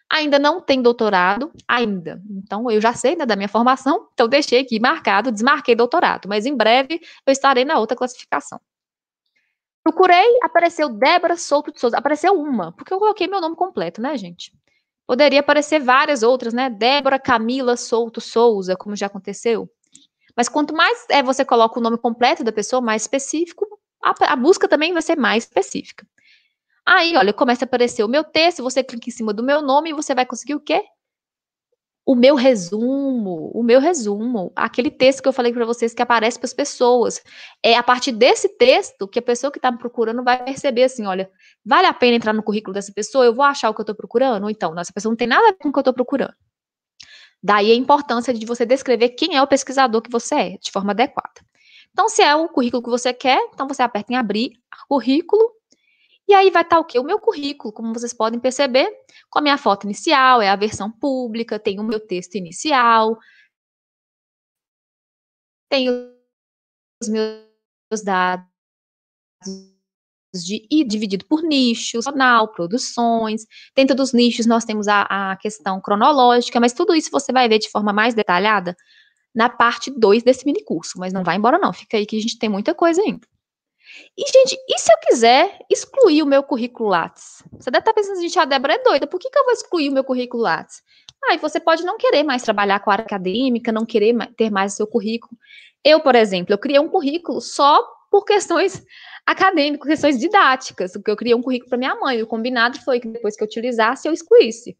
ainda não tem doutorado, ainda. Então eu já sei né, da minha formação, então deixei aqui marcado, desmarquei doutorado, mas em breve eu estarei na outra classificação. Procurei, apareceu Débora Souto de Souza. Apareceu uma, porque eu coloquei meu nome completo, né, gente? Poderia aparecer várias outras, né? Débora Camila Souto Souza, como já aconteceu. Mas quanto mais é, você coloca o nome completo da pessoa, mais específico, a, a busca também vai ser mais específica. Aí, olha, começa a aparecer o meu texto, você clica em cima do meu nome e você vai conseguir o quê? o meu resumo, o meu resumo, aquele texto que eu falei para vocês que aparece para as pessoas. É a partir desse texto que a pessoa que está me procurando vai perceber assim, olha, vale a pena entrar no currículo dessa pessoa? Eu vou achar o que eu estou procurando? Ou então, essa pessoa não tem nada a ver com o que eu estou procurando. Daí a importância de você descrever quem é o pesquisador que você é, de forma adequada. Então, se é o currículo que você quer, então você aperta em abrir currículo e aí vai estar tá o quê? O meu currículo, como vocês podem perceber, com a minha foto inicial, é a versão pública, tem o meu texto inicial, tem os meus dados de, e dividido por nichos, canal, produções. Dentro dos nichos nós temos a, a questão cronológica, mas tudo isso você vai ver de forma mais detalhada na parte 2 desse mini curso, mas não vai embora não, fica aí que a gente tem muita coisa ainda. E, gente, e se eu quiser excluir o meu currículo Lattes? Você deve estar tá pensando, gente, assim, a ah, Débora é doida, por que, que eu vou excluir o meu currículo Lattes? Ah, e você pode não querer mais trabalhar com a área acadêmica, não querer ter mais o seu currículo. Eu, por exemplo, eu criei um currículo só por questões acadêmicas, questões didáticas, porque eu criei um currículo para minha mãe. O combinado foi que depois que eu utilizasse, eu excluísse.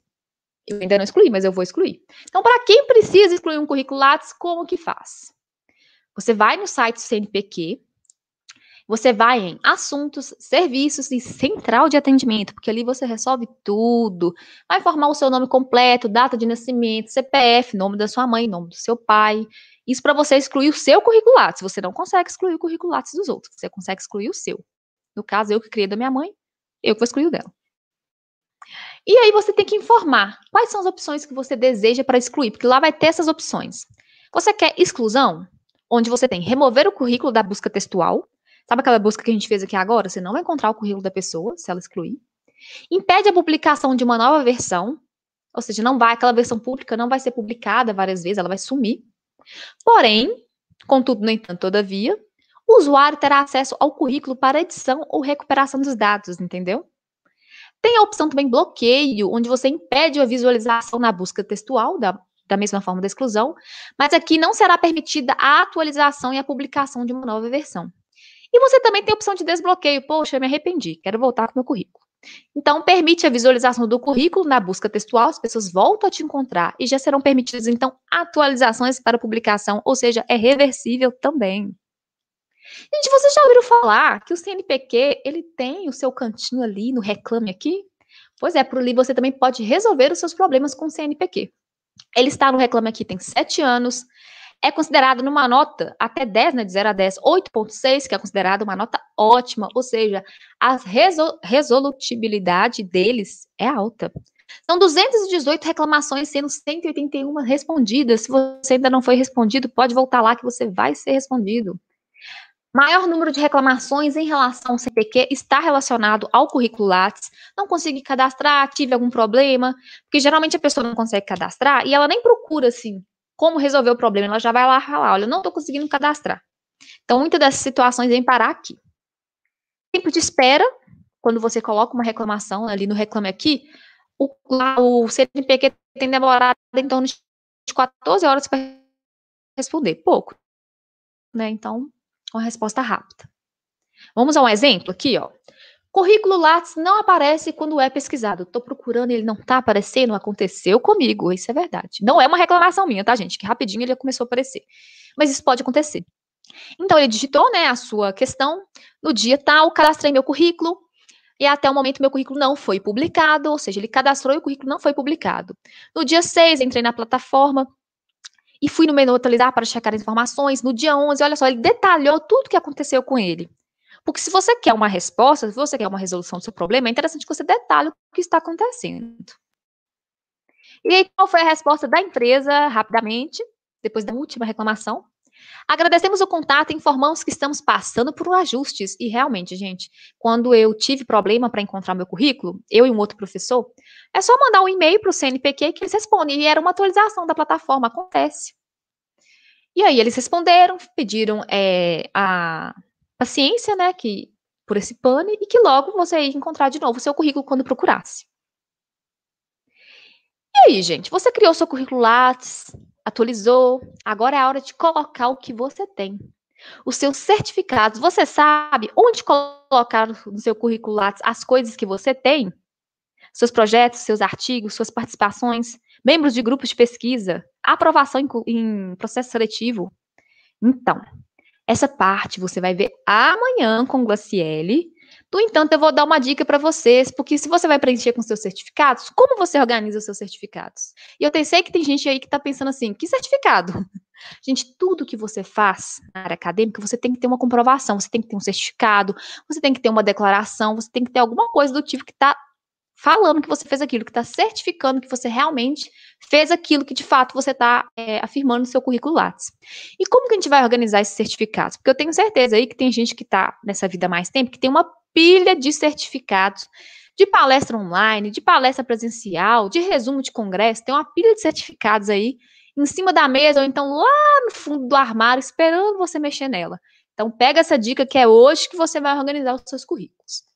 Eu ainda não excluí, mas eu vou excluir. Então, para quem precisa excluir um currículo Lattes, como que faz? Você vai no site do CNPq, você vai em assuntos, serviços e central de atendimento, porque ali você resolve tudo. Vai informar o seu nome completo, data de nascimento, CPF, nome da sua mãe, nome do seu pai. Isso para você excluir o seu currículo Lattes. Você não consegue excluir o currículo dos outros, você consegue excluir o seu. No caso, eu que criei da minha mãe, eu que vou excluir o dela. E aí você tem que informar quais são as opções que você deseja para excluir, porque lá vai ter essas opções. Você quer exclusão, onde você tem remover o currículo da busca textual, Sabe aquela busca que a gente fez aqui agora? Você não vai encontrar o currículo da pessoa, se ela excluir. Impede a publicação de uma nova versão, ou seja, não vai, aquela versão pública não vai ser publicada várias vezes, ela vai sumir. Porém, contudo, no entanto, todavia, o usuário terá acesso ao currículo para edição ou recuperação dos dados, entendeu? Tem a opção também bloqueio, onde você impede a visualização na busca textual, da, da mesma forma da exclusão, mas aqui não será permitida a atualização e a publicação de uma nova versão. E você também tem a opção de desbloqueio. Poxa, me arrependi, quero voltar com meu currículo. Então, permite a visualização do currículo na busca textual, as pessoas voltam a te encontrar e já serão permitidas, então, atualizações para publicação, ou seja, é reversível também. Gente, vocês já ouviram falar que o CNPq, ele tem o seu cantinho ali no Reclame Aqui? Pois é, por ali você também pode resolver os seus problemas com o CNPq. Ele está no Reclame Aqui tem sete anos, é considerado numa nota até 10, né, de 0 a 10, 8.6, que é considerado uma nota ótima, ou seja, a resol resolutibilidade deles é alta. São 218 reclamações, sendo 181 respondidas. Se você ainda não foi respondido, pode voltar lá que você vai ser respondido. Maior número de reclamações em relação ao CPQ está relacionado ao currículo Lattes. Não consegui cadastrar, tive algum problema, porque geralmente a pessoa não consegue cadastrar e ela nem procura assim como resolver o problema, ela já vai lá falar, olha, eu não estou conseguindo cadastrar. Então, muitas dessas situações vêm parar aqui. Tempo de espera, quando você coloca uma reclamação ali no Reclame Aqui, o, o CNPq tem demorado em torno de 14 horas para responder, pouco. Né? Então, uma resposta rápida. Vamos a um exemplo aqui, ó. Currículo Lattes não aparece quando é pesquisado. Estou procurando, ele não está aparecendo, aconteceu comigo, isso é verdade. Não é uma reclamação minha, tá, gente? Que rapidinho ele começou a aparecer. Mas isso pode acontecer. Então, ele digitou, né, a sua questão no dia tal, cadastrei meu currículo, e até o momento meu currículo não foi publicado, ou seja, ele cadastrou e o currículo não foi publicado. No dia 6, entrei na plataforma e fui no menu atualizar para checar as informações. No dia 11, olha só, ele detalhou tudo o que aconteceu com ele. Porque se você quer uma resposta, se você quer uma resolução do seu problema, é interessante que você detalhe o que está acontecendo. E aí, qual foi a resposta da empresa, rapidamente, depois da última reclamação? Agradecemos o contato e informamos que estamos passando por ajustes. E realmente, gente, quando eu tive problema para encontrar meu currículo, eu e um outro professor, é só mandar um e-mail para o CNPq que eles respondem. E era uma atualização da plataforma, acontece. E aí eles responderam, pediram é, a paciência, né, que por esse pane e que logo você ia encontrar de novo seu currículo quando procurasse. E aí, gente, você criou seu currículo Lattes, atualizou, agora é a hora de colocar o que você tem. Os seus certificados, você sabe onde colocar no seu currículo Lattes as coisas que você tem? Seus projetos, seus artigos, suas participações, membros de grupos de pesquisa, aprovação em, em processo seletivo. Então, essa parte você vai ver amanhã com o Glaciele. No entanto, eu vou dar uma dica para vocês, porque se você vai preencher com seus certificados, como você organiza os seus certificados? E eu sei que tem gente aí que está pensando assim, que certificado? Gente, tudo que você faz na área acadêmica, você tem que ter uma comprovação, você tem que ter um certificado, você tem que ter uma declaração, você tem que ter alguma coisa do tipo que está falando que você fez aquilo, que está certificando que você realmente fez aquilo que de fato você está é, afirmando no seu currículo Lattes. E como que a gente vai organizar esses certificados? Porque eu tenho certeza aí que tem gente que está nessa vida há mais tempo que tem uma pilha de certificados de palestra online, de palestra presencial, de resumo de congresso, tem uma pilha de certificados aí em cima da mesa ou então lá no fundo do armário esperando você mexer nela. Então pega essa dica que é hoje que você vai organizar os seus currículos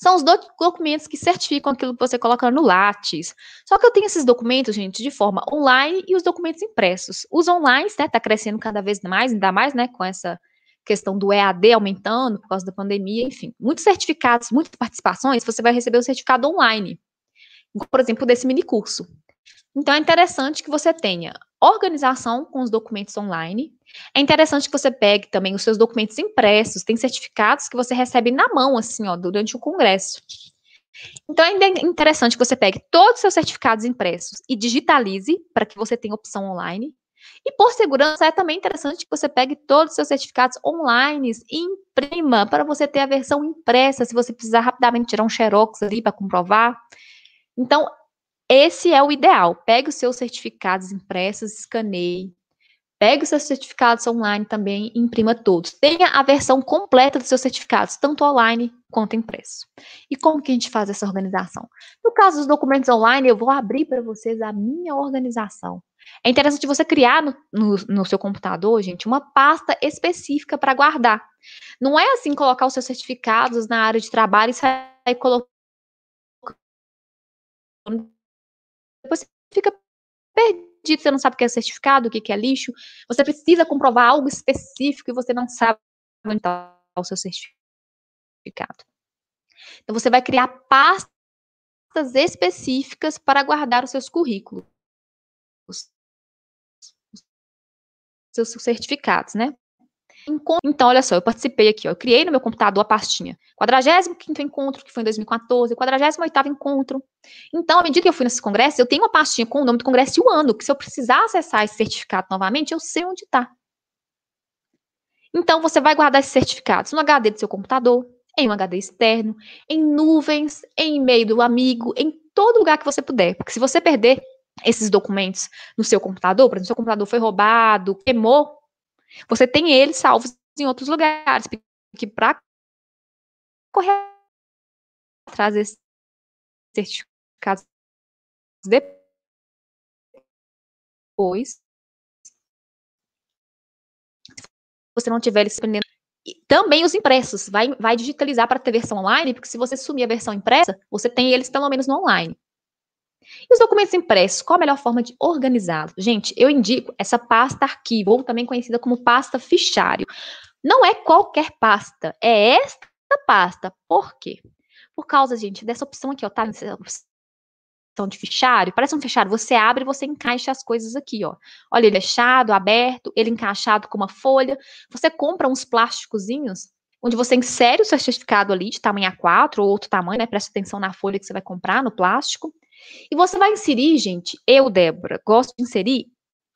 são os doc documentos que certificam aquilo que você coloca no Lattes. Só que eu tenho esses documentos, gente, de forma online e os documentos impressos. Os online, né, tá crescendo cada vez mais, ainda mais, né, com essa questão do EAD aumentando por causa da pandemia, enfim. Muitos certificados, muitas participações, você vai receber o um certificado online. Por exemplo, desse mini curso. Então, é interessante que você tenha organização com os documentos online. É interessante que você pegue também os seus documentos impressos, tem certificados que você recebe na mão, assim, ó, durante o congresso. Então, é interessante que você pegue todos os seus certificados impressos e digitalize para que você tenha opção online. E por segurança, é também interessante que você pegue todos os seus certificados online e imprima para você ter a versão impressa, se você precisar rapidamente tirar um xerox ali para comprovar. Então, esse é o ideal. Pegue os seus certificados impressos, escaneie. Pegue os seus certificados online também e imprima todos. Tenha a versão completa dos seus certificados, tanto online quanto impresso. E como que a gente faz essa organização? No caso dos documentos online, eu vou abrir para vocês a minha organização. É interessante você criar no, no, no, seu computador, gente, uma pasta específica para guardar. Não é assim colocar os seus certificados na área de trabalho e sair colocando depois você fica perdido, você não sabe o que é certificado, o que é lixo. Você precisa comprovar algo específico e você não sabe onde está o seu certificado. Então, você vai criar pastas específicas para guardar os seus currículos, os seus certificados, né? Então, olha só, eu participei aqui, ó, eu criei no meu computador a pastinha. 45 encontro, que foi em 2014, 48 encontro. Então, à medida que eu fui nesse congresso, eu tenho uma pastinha com o nome do congresso e o ano, que se eu precisar acessar esse certificado novamente, eu sei onde está. Então, você vai guardar esses certificados no HD do seu computador, em um HD externo, em nuvens, em e-mail do amigo, em todo lugar que você puder. Porque se você perder esses documentos no seu computador, por exemplo, seu computador foi roubado, queimou, você tem eles salvos em outros lugares, porque para correr atrás desses certificados depois, se você não tiver eles prendendo. e também os impressos. Vai, vai digitalizar para ter versão online, porque se você sumir a versão impressa, você tem eles pelo menos no online. E os documentos impressos, qual a melhor forma de organizá-los? Gente, eu indico essa pasta arquivo, ou também conhecida como pasta fichário. Não é qualquer pasta, é esta pasta. Por quê? Por causa, gente, dessa opção aqui, ó, tá? Essa de fichário, parece um fichário, você abre e você encaixa as coisas aqui, ó. Olha, ele é fechado, aberto, ele encaixado com uma folha. Você compra uns plásticozinhos onde você insere o seu certificado ali de tamanho A4 ou outro tamanho, né? Presta atenção na folha que você vai comprar, no plástico. E você vai inserir, gente, eu, Débora, gosto de inserir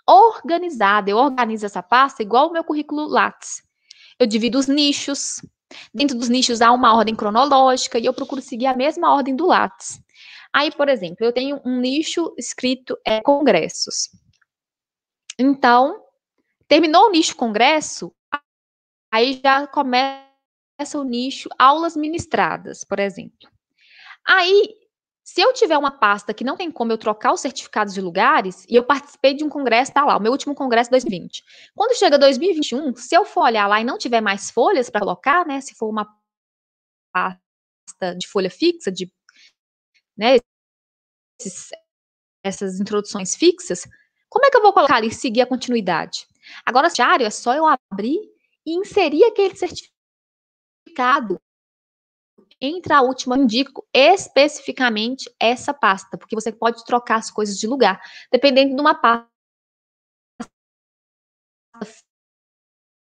organizada. Eu organizo essa pasta igual o meu currículo Lattes. Eu divido os nichos. Dentro dos nichos há uma ordem cronológica e eu procuro seguir a mesma ordem do Lattes. Aí, por exemplo, eu tenho um nicho escrito é, congressos. Então, terminou o nicho congresso, aí já começa o nicho aulas ministradas, por exemplo. Aí se eu tiver uma pasta que não tem como eu trocar os certificados de lugares, e eu participei de um congresso, tá lá, o meu último congresso 2020. Quando chega 2021, se eu for olhar lá e não tiver mais folhas para colocar, né, se for uma pasta de folha fixa, de né, esses, essas introduções fixas, como é que eu vou colocar ali e seguir a continuidade? Agora, diário é só eu abrir e inserir aquele certificado entre a última, eu indico especificamente essa pasta, porque você pode trocar as coisas de lugar, dependendo de uma pasta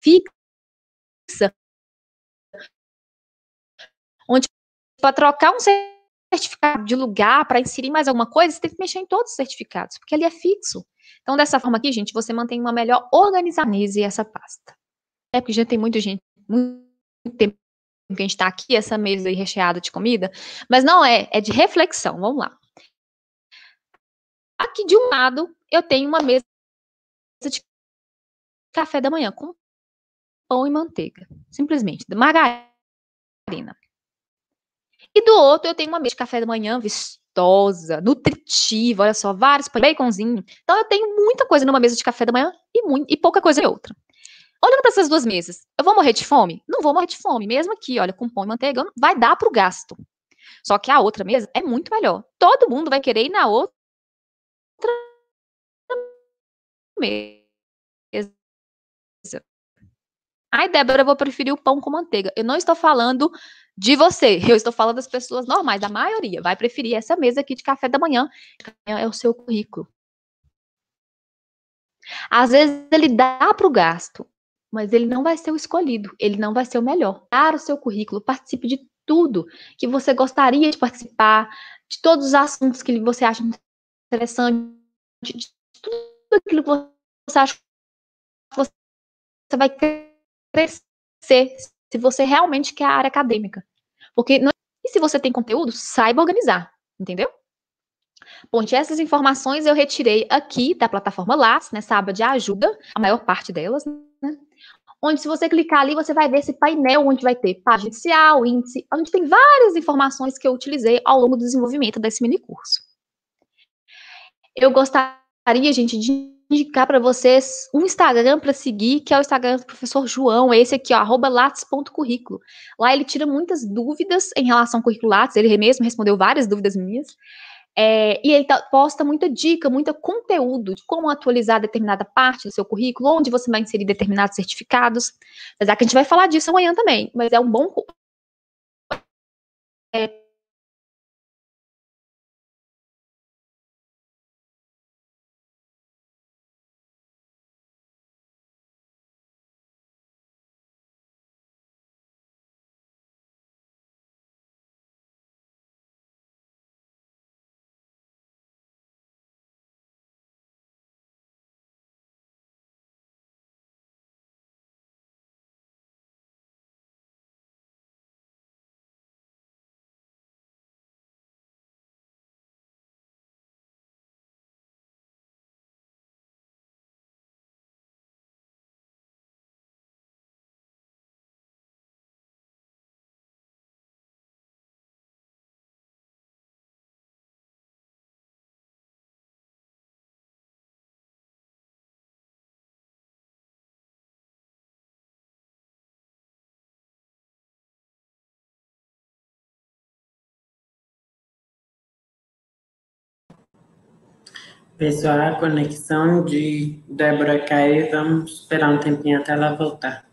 fixa, onde para trocar um certificado de lugar, para inserir mais alguma coisa, você tem que mexer em todos os certificados, porque ele é fixo. Então, dessa forma aqui, gente, você mantém uma melhor organização e essa pasta. É porque já tem muita gente, muito tempo que a gente está aqui, essa mesa aí recheada de comida, mas não é, é de reflexão. Vamos lá. Aqui de um lado, eu tenho uma mesa de café da manhã com pão e manteiga, simplesmente, margarina. E do outro, eu tenho uma mesa de café da manhã vistosa, nutritiva, olha só, vários baconzinho. Então, eu tenho muita coisa numa mesa de café da manhã e, muito, e pouca coisa em outra olhando para essas duas mesas, eu vou morrer de fome? Não vou morrer de fome, mesmo aqui, olha, com pão e manteiga, vai dar para o gasto. Só que a outra mesa é muito melhor. Todo mundo vai querer ir na outra mesa. Ai, Débora, eu vou preferir o pão com manteiga. Eu não estou falando de você, eu estou falando das pessoas normais, da maioria. Vai preferir essa mesa aqui de café da manhã. É o seu currículo. Às vezes ele dá para o gasto, mas ele não vai ser o escolhido, ele não vai ser o melhor. Para o seu currículo, participe de tudo que você gostaria de participar, de todos os assuntos que você acha interessante, de tudo aquilo que você acha que você vai crescer se você realmente quer a área acadêmica. Porque não... e é se você tem conteúdo, saiba organizar, entendeu? Bom, essas informações eu retirei aqui da plataforma LAS, nessa aba de ajuda, a maior parte delas, né? onde se você clicar ali, você vai ver esse painel onde vai ter página inicial, índice, onde tem várias informações que eu utilizei ao longo do desenvolvimento desse mini curso. Eu gostaria, gente, de indicar para vocês um Instagram para seguir, que é o Instagram do professor João, é esse aqui, ó, arroba lattes.currículo. Lá ele tira muitas dúvidas em relação ao currículo Lattes, ele mesmo respondeu várias dúvidas minhas. É, e ele tá, posta muita dica, muito conteúdo de como atualizar determinada parte do seu currículo, onde você vai inserir determinados certificados. Apesar que a gente vai falar disso amanhã também, mas é um bom. É, Pessoal, a conexão de Débora caiu. Vamos esperar um tempinho até ela voltar.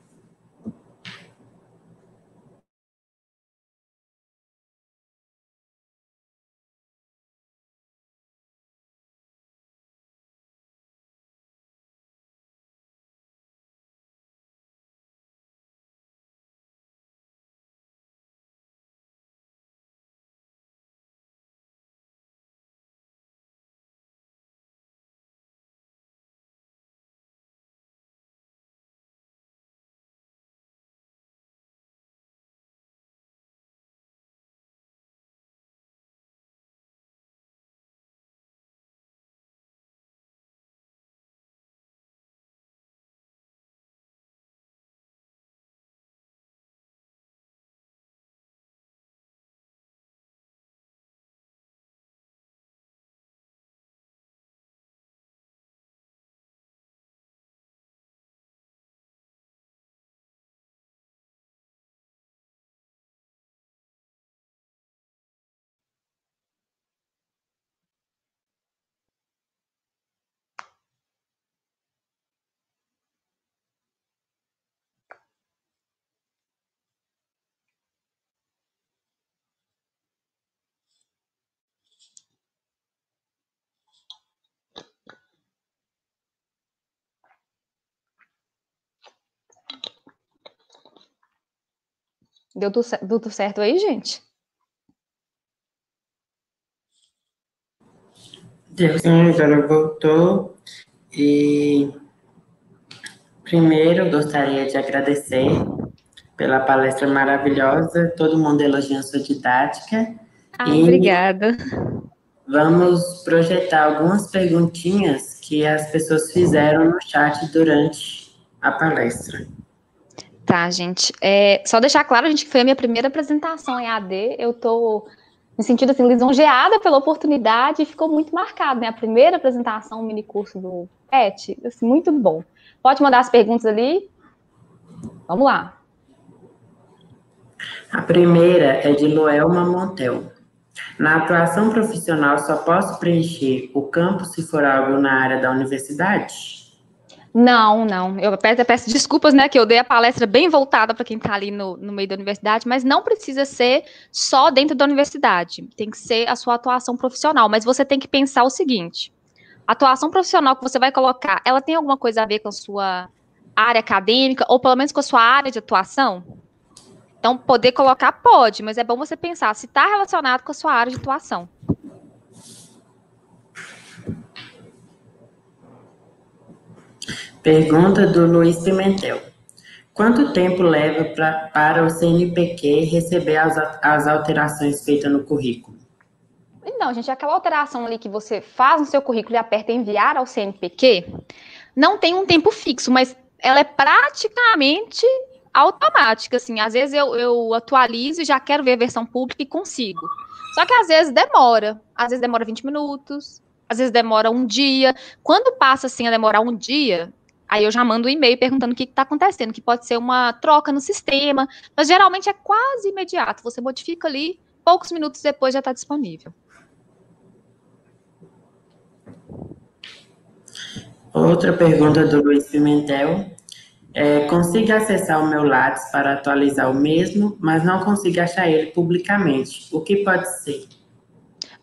Deu tudo certo aí, gente? sim, Zona voltou. E primeiro gostaria de agradecer pela palestra maravilhosa, todo mundo elogiando sua didática. Ah, e obrigada. Vamos projetar algumas perguntinhas que as pessoas fizeram no chat durante a palestra. Tá, gente. É, só deixar claro, gente, que foi a minha primeira apresentação em AD. Eu tô me sentindo assim, lisonjeada pela oportunidade e ficou muito marcado, né? A primeira apresentação, o mini curso do PET, assim, muito bom. Pode mandar as perguntas ali? Vamos lá. A primeira é de Loelma Montel. Na atuação profissional, só posso preencher o campo se for algo na área da universidade? Não, não. Eu peço, eu peço, desculpas, né? Que eu dei a palestra bem voltada para quem está ali no, no, meio da universidade, mas não precisa ser só dentro da universidade. Tem que ser a sua atuação profissional. Mas você tem que pensar o seguinte: a atuação profissional que você vai colocar, ela tem alguma coisa a ver com a sua área acadêmica, ou pelo menos com a sua área de atuação? Então, poder colocar pode, mas é bom você pensar se está relacionado com a sua área de atuação. Pergunta do Luiz Pimentel. Quanto tempo leva pra, para o CNPq receber as, as alterações feitas no currículo? Então, gente, aquela alteração ali que você faz no seu currículo e aperta enviar ao CNPq, não tem um tempo fixo, mas ela é praticamente automática, assim. Às vezes eu, eu atualizo e já quero ver a versão pública e consigo. Só que às vezes demora. Às vezes demora 20 minutos, às vezes demora um dia. Quando passa assim a demorar um dia, Aí eu já mando um e-mail perguntando o que está acontecendo, que pode ser uma troca no sistema, mas geralmente é quase imediato. Você modifica ali, poucos minutos depois já está disponível. Outra pergunta do Luiz Pimentel. É, consigo acessar o meu Lattes para atualizar o mesmo, mas não consigo achar ele publicamente. O que pode ser?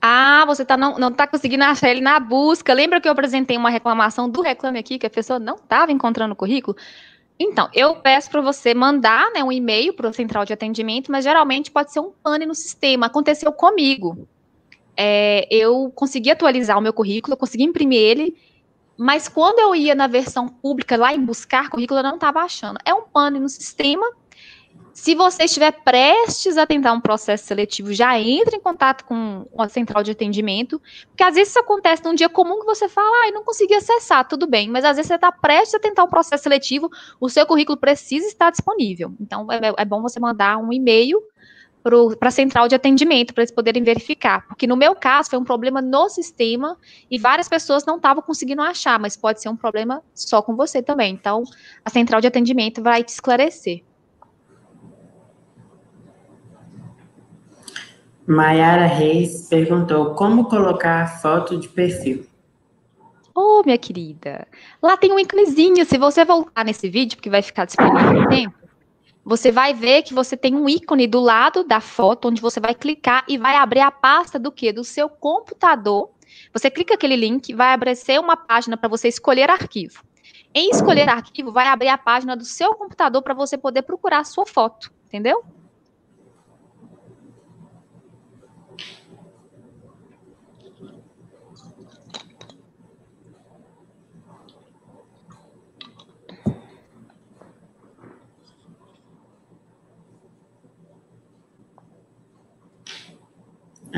Ah, você tá não, não tá conseguindo achar ele na busca. Lembra que eu apresentei uma reclamação do Reclame Aqui, que a pessoa não estava encontrando o currículo? Então, eu peço para você mandar né, um e-mail para o central de atendimento, mas geralmente pode ser um pane no sistema. Aconteceu comigo. É, eu consegui atualizar o meu currículo, consegui imprimir ele, mas quando eu ia na versão pública lá em buscar currículo, eu não estava achando. É um pane no sistema se você estiver prestes a tentar um processo seletivo, já entre em contato com a central de atendimento, porque às vezes isso acontece num dia comum que você fala, ah, eu não consegui acessar, tudo bem, mas às vezes você está prestes a tentar um processo seletivo, o seu currículo precisa estar disponível. Então, é, é, é bom você mandar um e-mail para a central de atendimento, para eles poderem verificar. Porque no meu caso, foi um problema no sistema e várias pessoas não estavam conseguindo achar, mas pode ser um problema só com você também. Então, a central de atendimento vai te esclarecer. Mayara Reis perguntou como colocar foto de perfil. Oh, minha querida, lá tem um íconezinho. Se você voltar nesse vídeo, porque vai ficar disponível no tempo, você vai ver que você tem um ícone do lado da foto, onde você vai clicar e vai abrir a pasta do que? Do seu computador. Você clica aquele link, vai aparecer uma página para você escolher arquivo. Em escolher arquivo, vai abrir a página do seu computador para você poder procurar a sua foto, entendeu?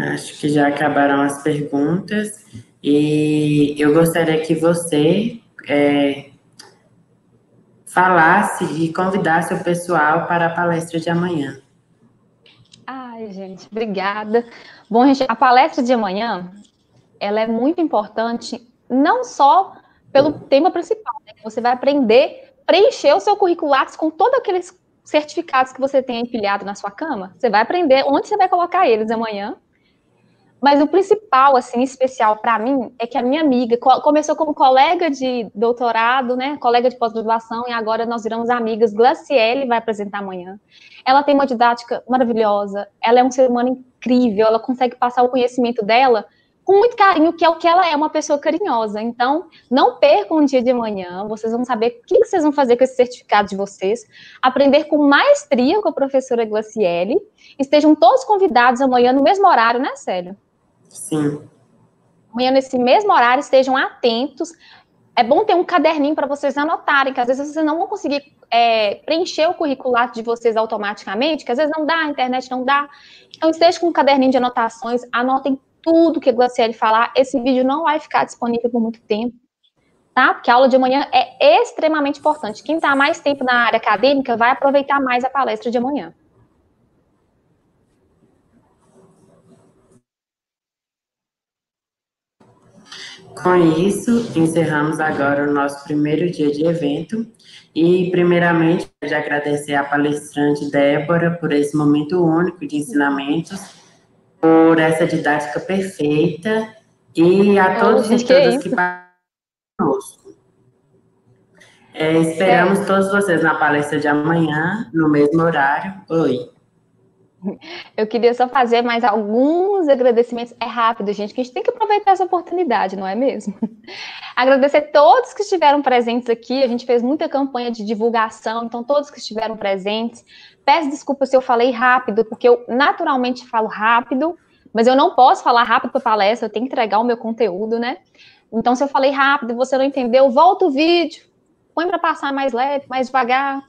Acho que já acabaram as perguntas e eu gostaria que você é, falasse e convidasse o pessoal para a palestra de amanhã. Ai, gente, obrigada. Bom, gente, a palestra de amanhã ela é muito importante, não só pelo tema principal, né? Você vai aprender, preencher o seu curriculatus com todos aqueles certificados que você tem empilhado na sua cama. Você vai aprender onde você vai colocar eles amanhã mas o principal, assim, especial para mim é que a minha amiga começou como colega de doutorado, né, colega de pós-graduação, e agora nós viramos amigas. Glaciele vai apresentar amanhã. Ela tem uma didática maravilhosa, ela é um ser humano incrível, ela consegue passar o conhecimento dela com muito carinho, que é o que ela é, uma pessoa carinhosa. Então, não percam um dia de manhã, vocês vão saber o que vocês vão fazer com esse certificado de vocês, aprender com maestria com a professora Glaciele. Estejam todos convidados amanhã no mesmo horário, né, Célio? Sim. Amanhã, nesse mesmo horário, estejam atentos. É bom ter um caderninho para vocês anotarem, que às vezes vocês não vão conseguir é, preencher o curriculado de vocês automaticamente, que às vezes não dá, a internet não dá. Então, esteja com um caderninho de anotações, anotem tudo que a Glaciele falar. Esse vídeo não vai ficar disponível por muito tempo, tá? Porque a aula de amanhã é extremamente importante. Quem está mais tempo na área acadêmica vai aproveitar mais a palestra de amanhã. Com isso, encerramos agora o nosso primeiro dia de evento e, primeiramente, de agradecer à palestrante Débora por esse momento único de ensinamentos, por essa didática perfeita e a é todos e é todas que, que participaram conosco. É, esperamos é. todos vocês na palestra de amanhã, no mesmo horário. Oi. Eu queria só fazer mais alguns agradecimentos. É rápido, gente, que a gente tem que aproveitar essa oportunidade, não é mesmo? Agradecer a todos que estiveram presentes aqui. A gente fez muita campanha de divulgação, então todos que estiveram presentes. Peço desculpa se eu falei rápido, porque eu naturalmente falo rápido, mas eu não posso falar rápido para palestra, eu tenho que entregar o meu conteúdo, né? Então, se eu falei rápido e você não entendeu, volta o vídeo, põe para passar mais leve, mais devagar,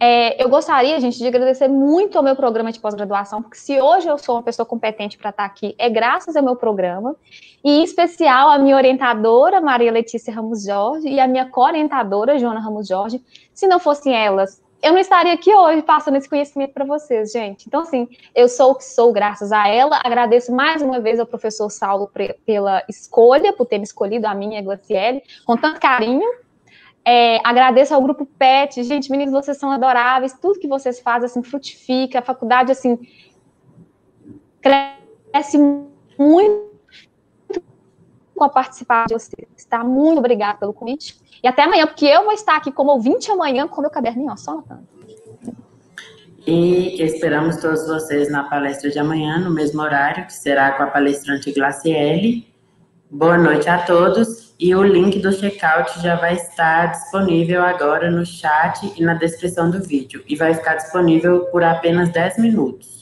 é, eu gostaria, gente, de agradecer muito ao meu programa de pós-graduação, porque se hoje eu sou uma pessoa competente para estar tá aqui, é graças ao meu programa, e em especial a minha orientadora, Maria Letícia Ramos Jorge, e a minha co-orientadora, Joana Ramos Jorge. Se não fossem elas, eu não estaria aqui hoje passando esse conhecimento para vocês, gente. Então, assim, eu sou o que sou graças a ela. Agradeço mais uma vez ao professor Saulo pela escolha, por ter me escolhido a minha e a Glaciele, com tanto carinho. É, agradeço ao grupo PET. Gente, meninos, vocês são adoráveis. Tudo que vocês fazem, assim, frutifica. A faculdade, assim, cresce muito com a participação de vocês, tá? Muito obrigada pelo convite. E até amanhã, porque eu vou estar aqui como ouvinte amanhã com meu caderninho, ó, só E esperamos todos vocês na palestra de amanhã, no mesmo horário, que será com a palestrante Glaciele. Boa noite a todos e o link do checkout já vai estar disponível agora no chat e na descrição do vídeo e vai ficar disponível por apenas 10 minutos.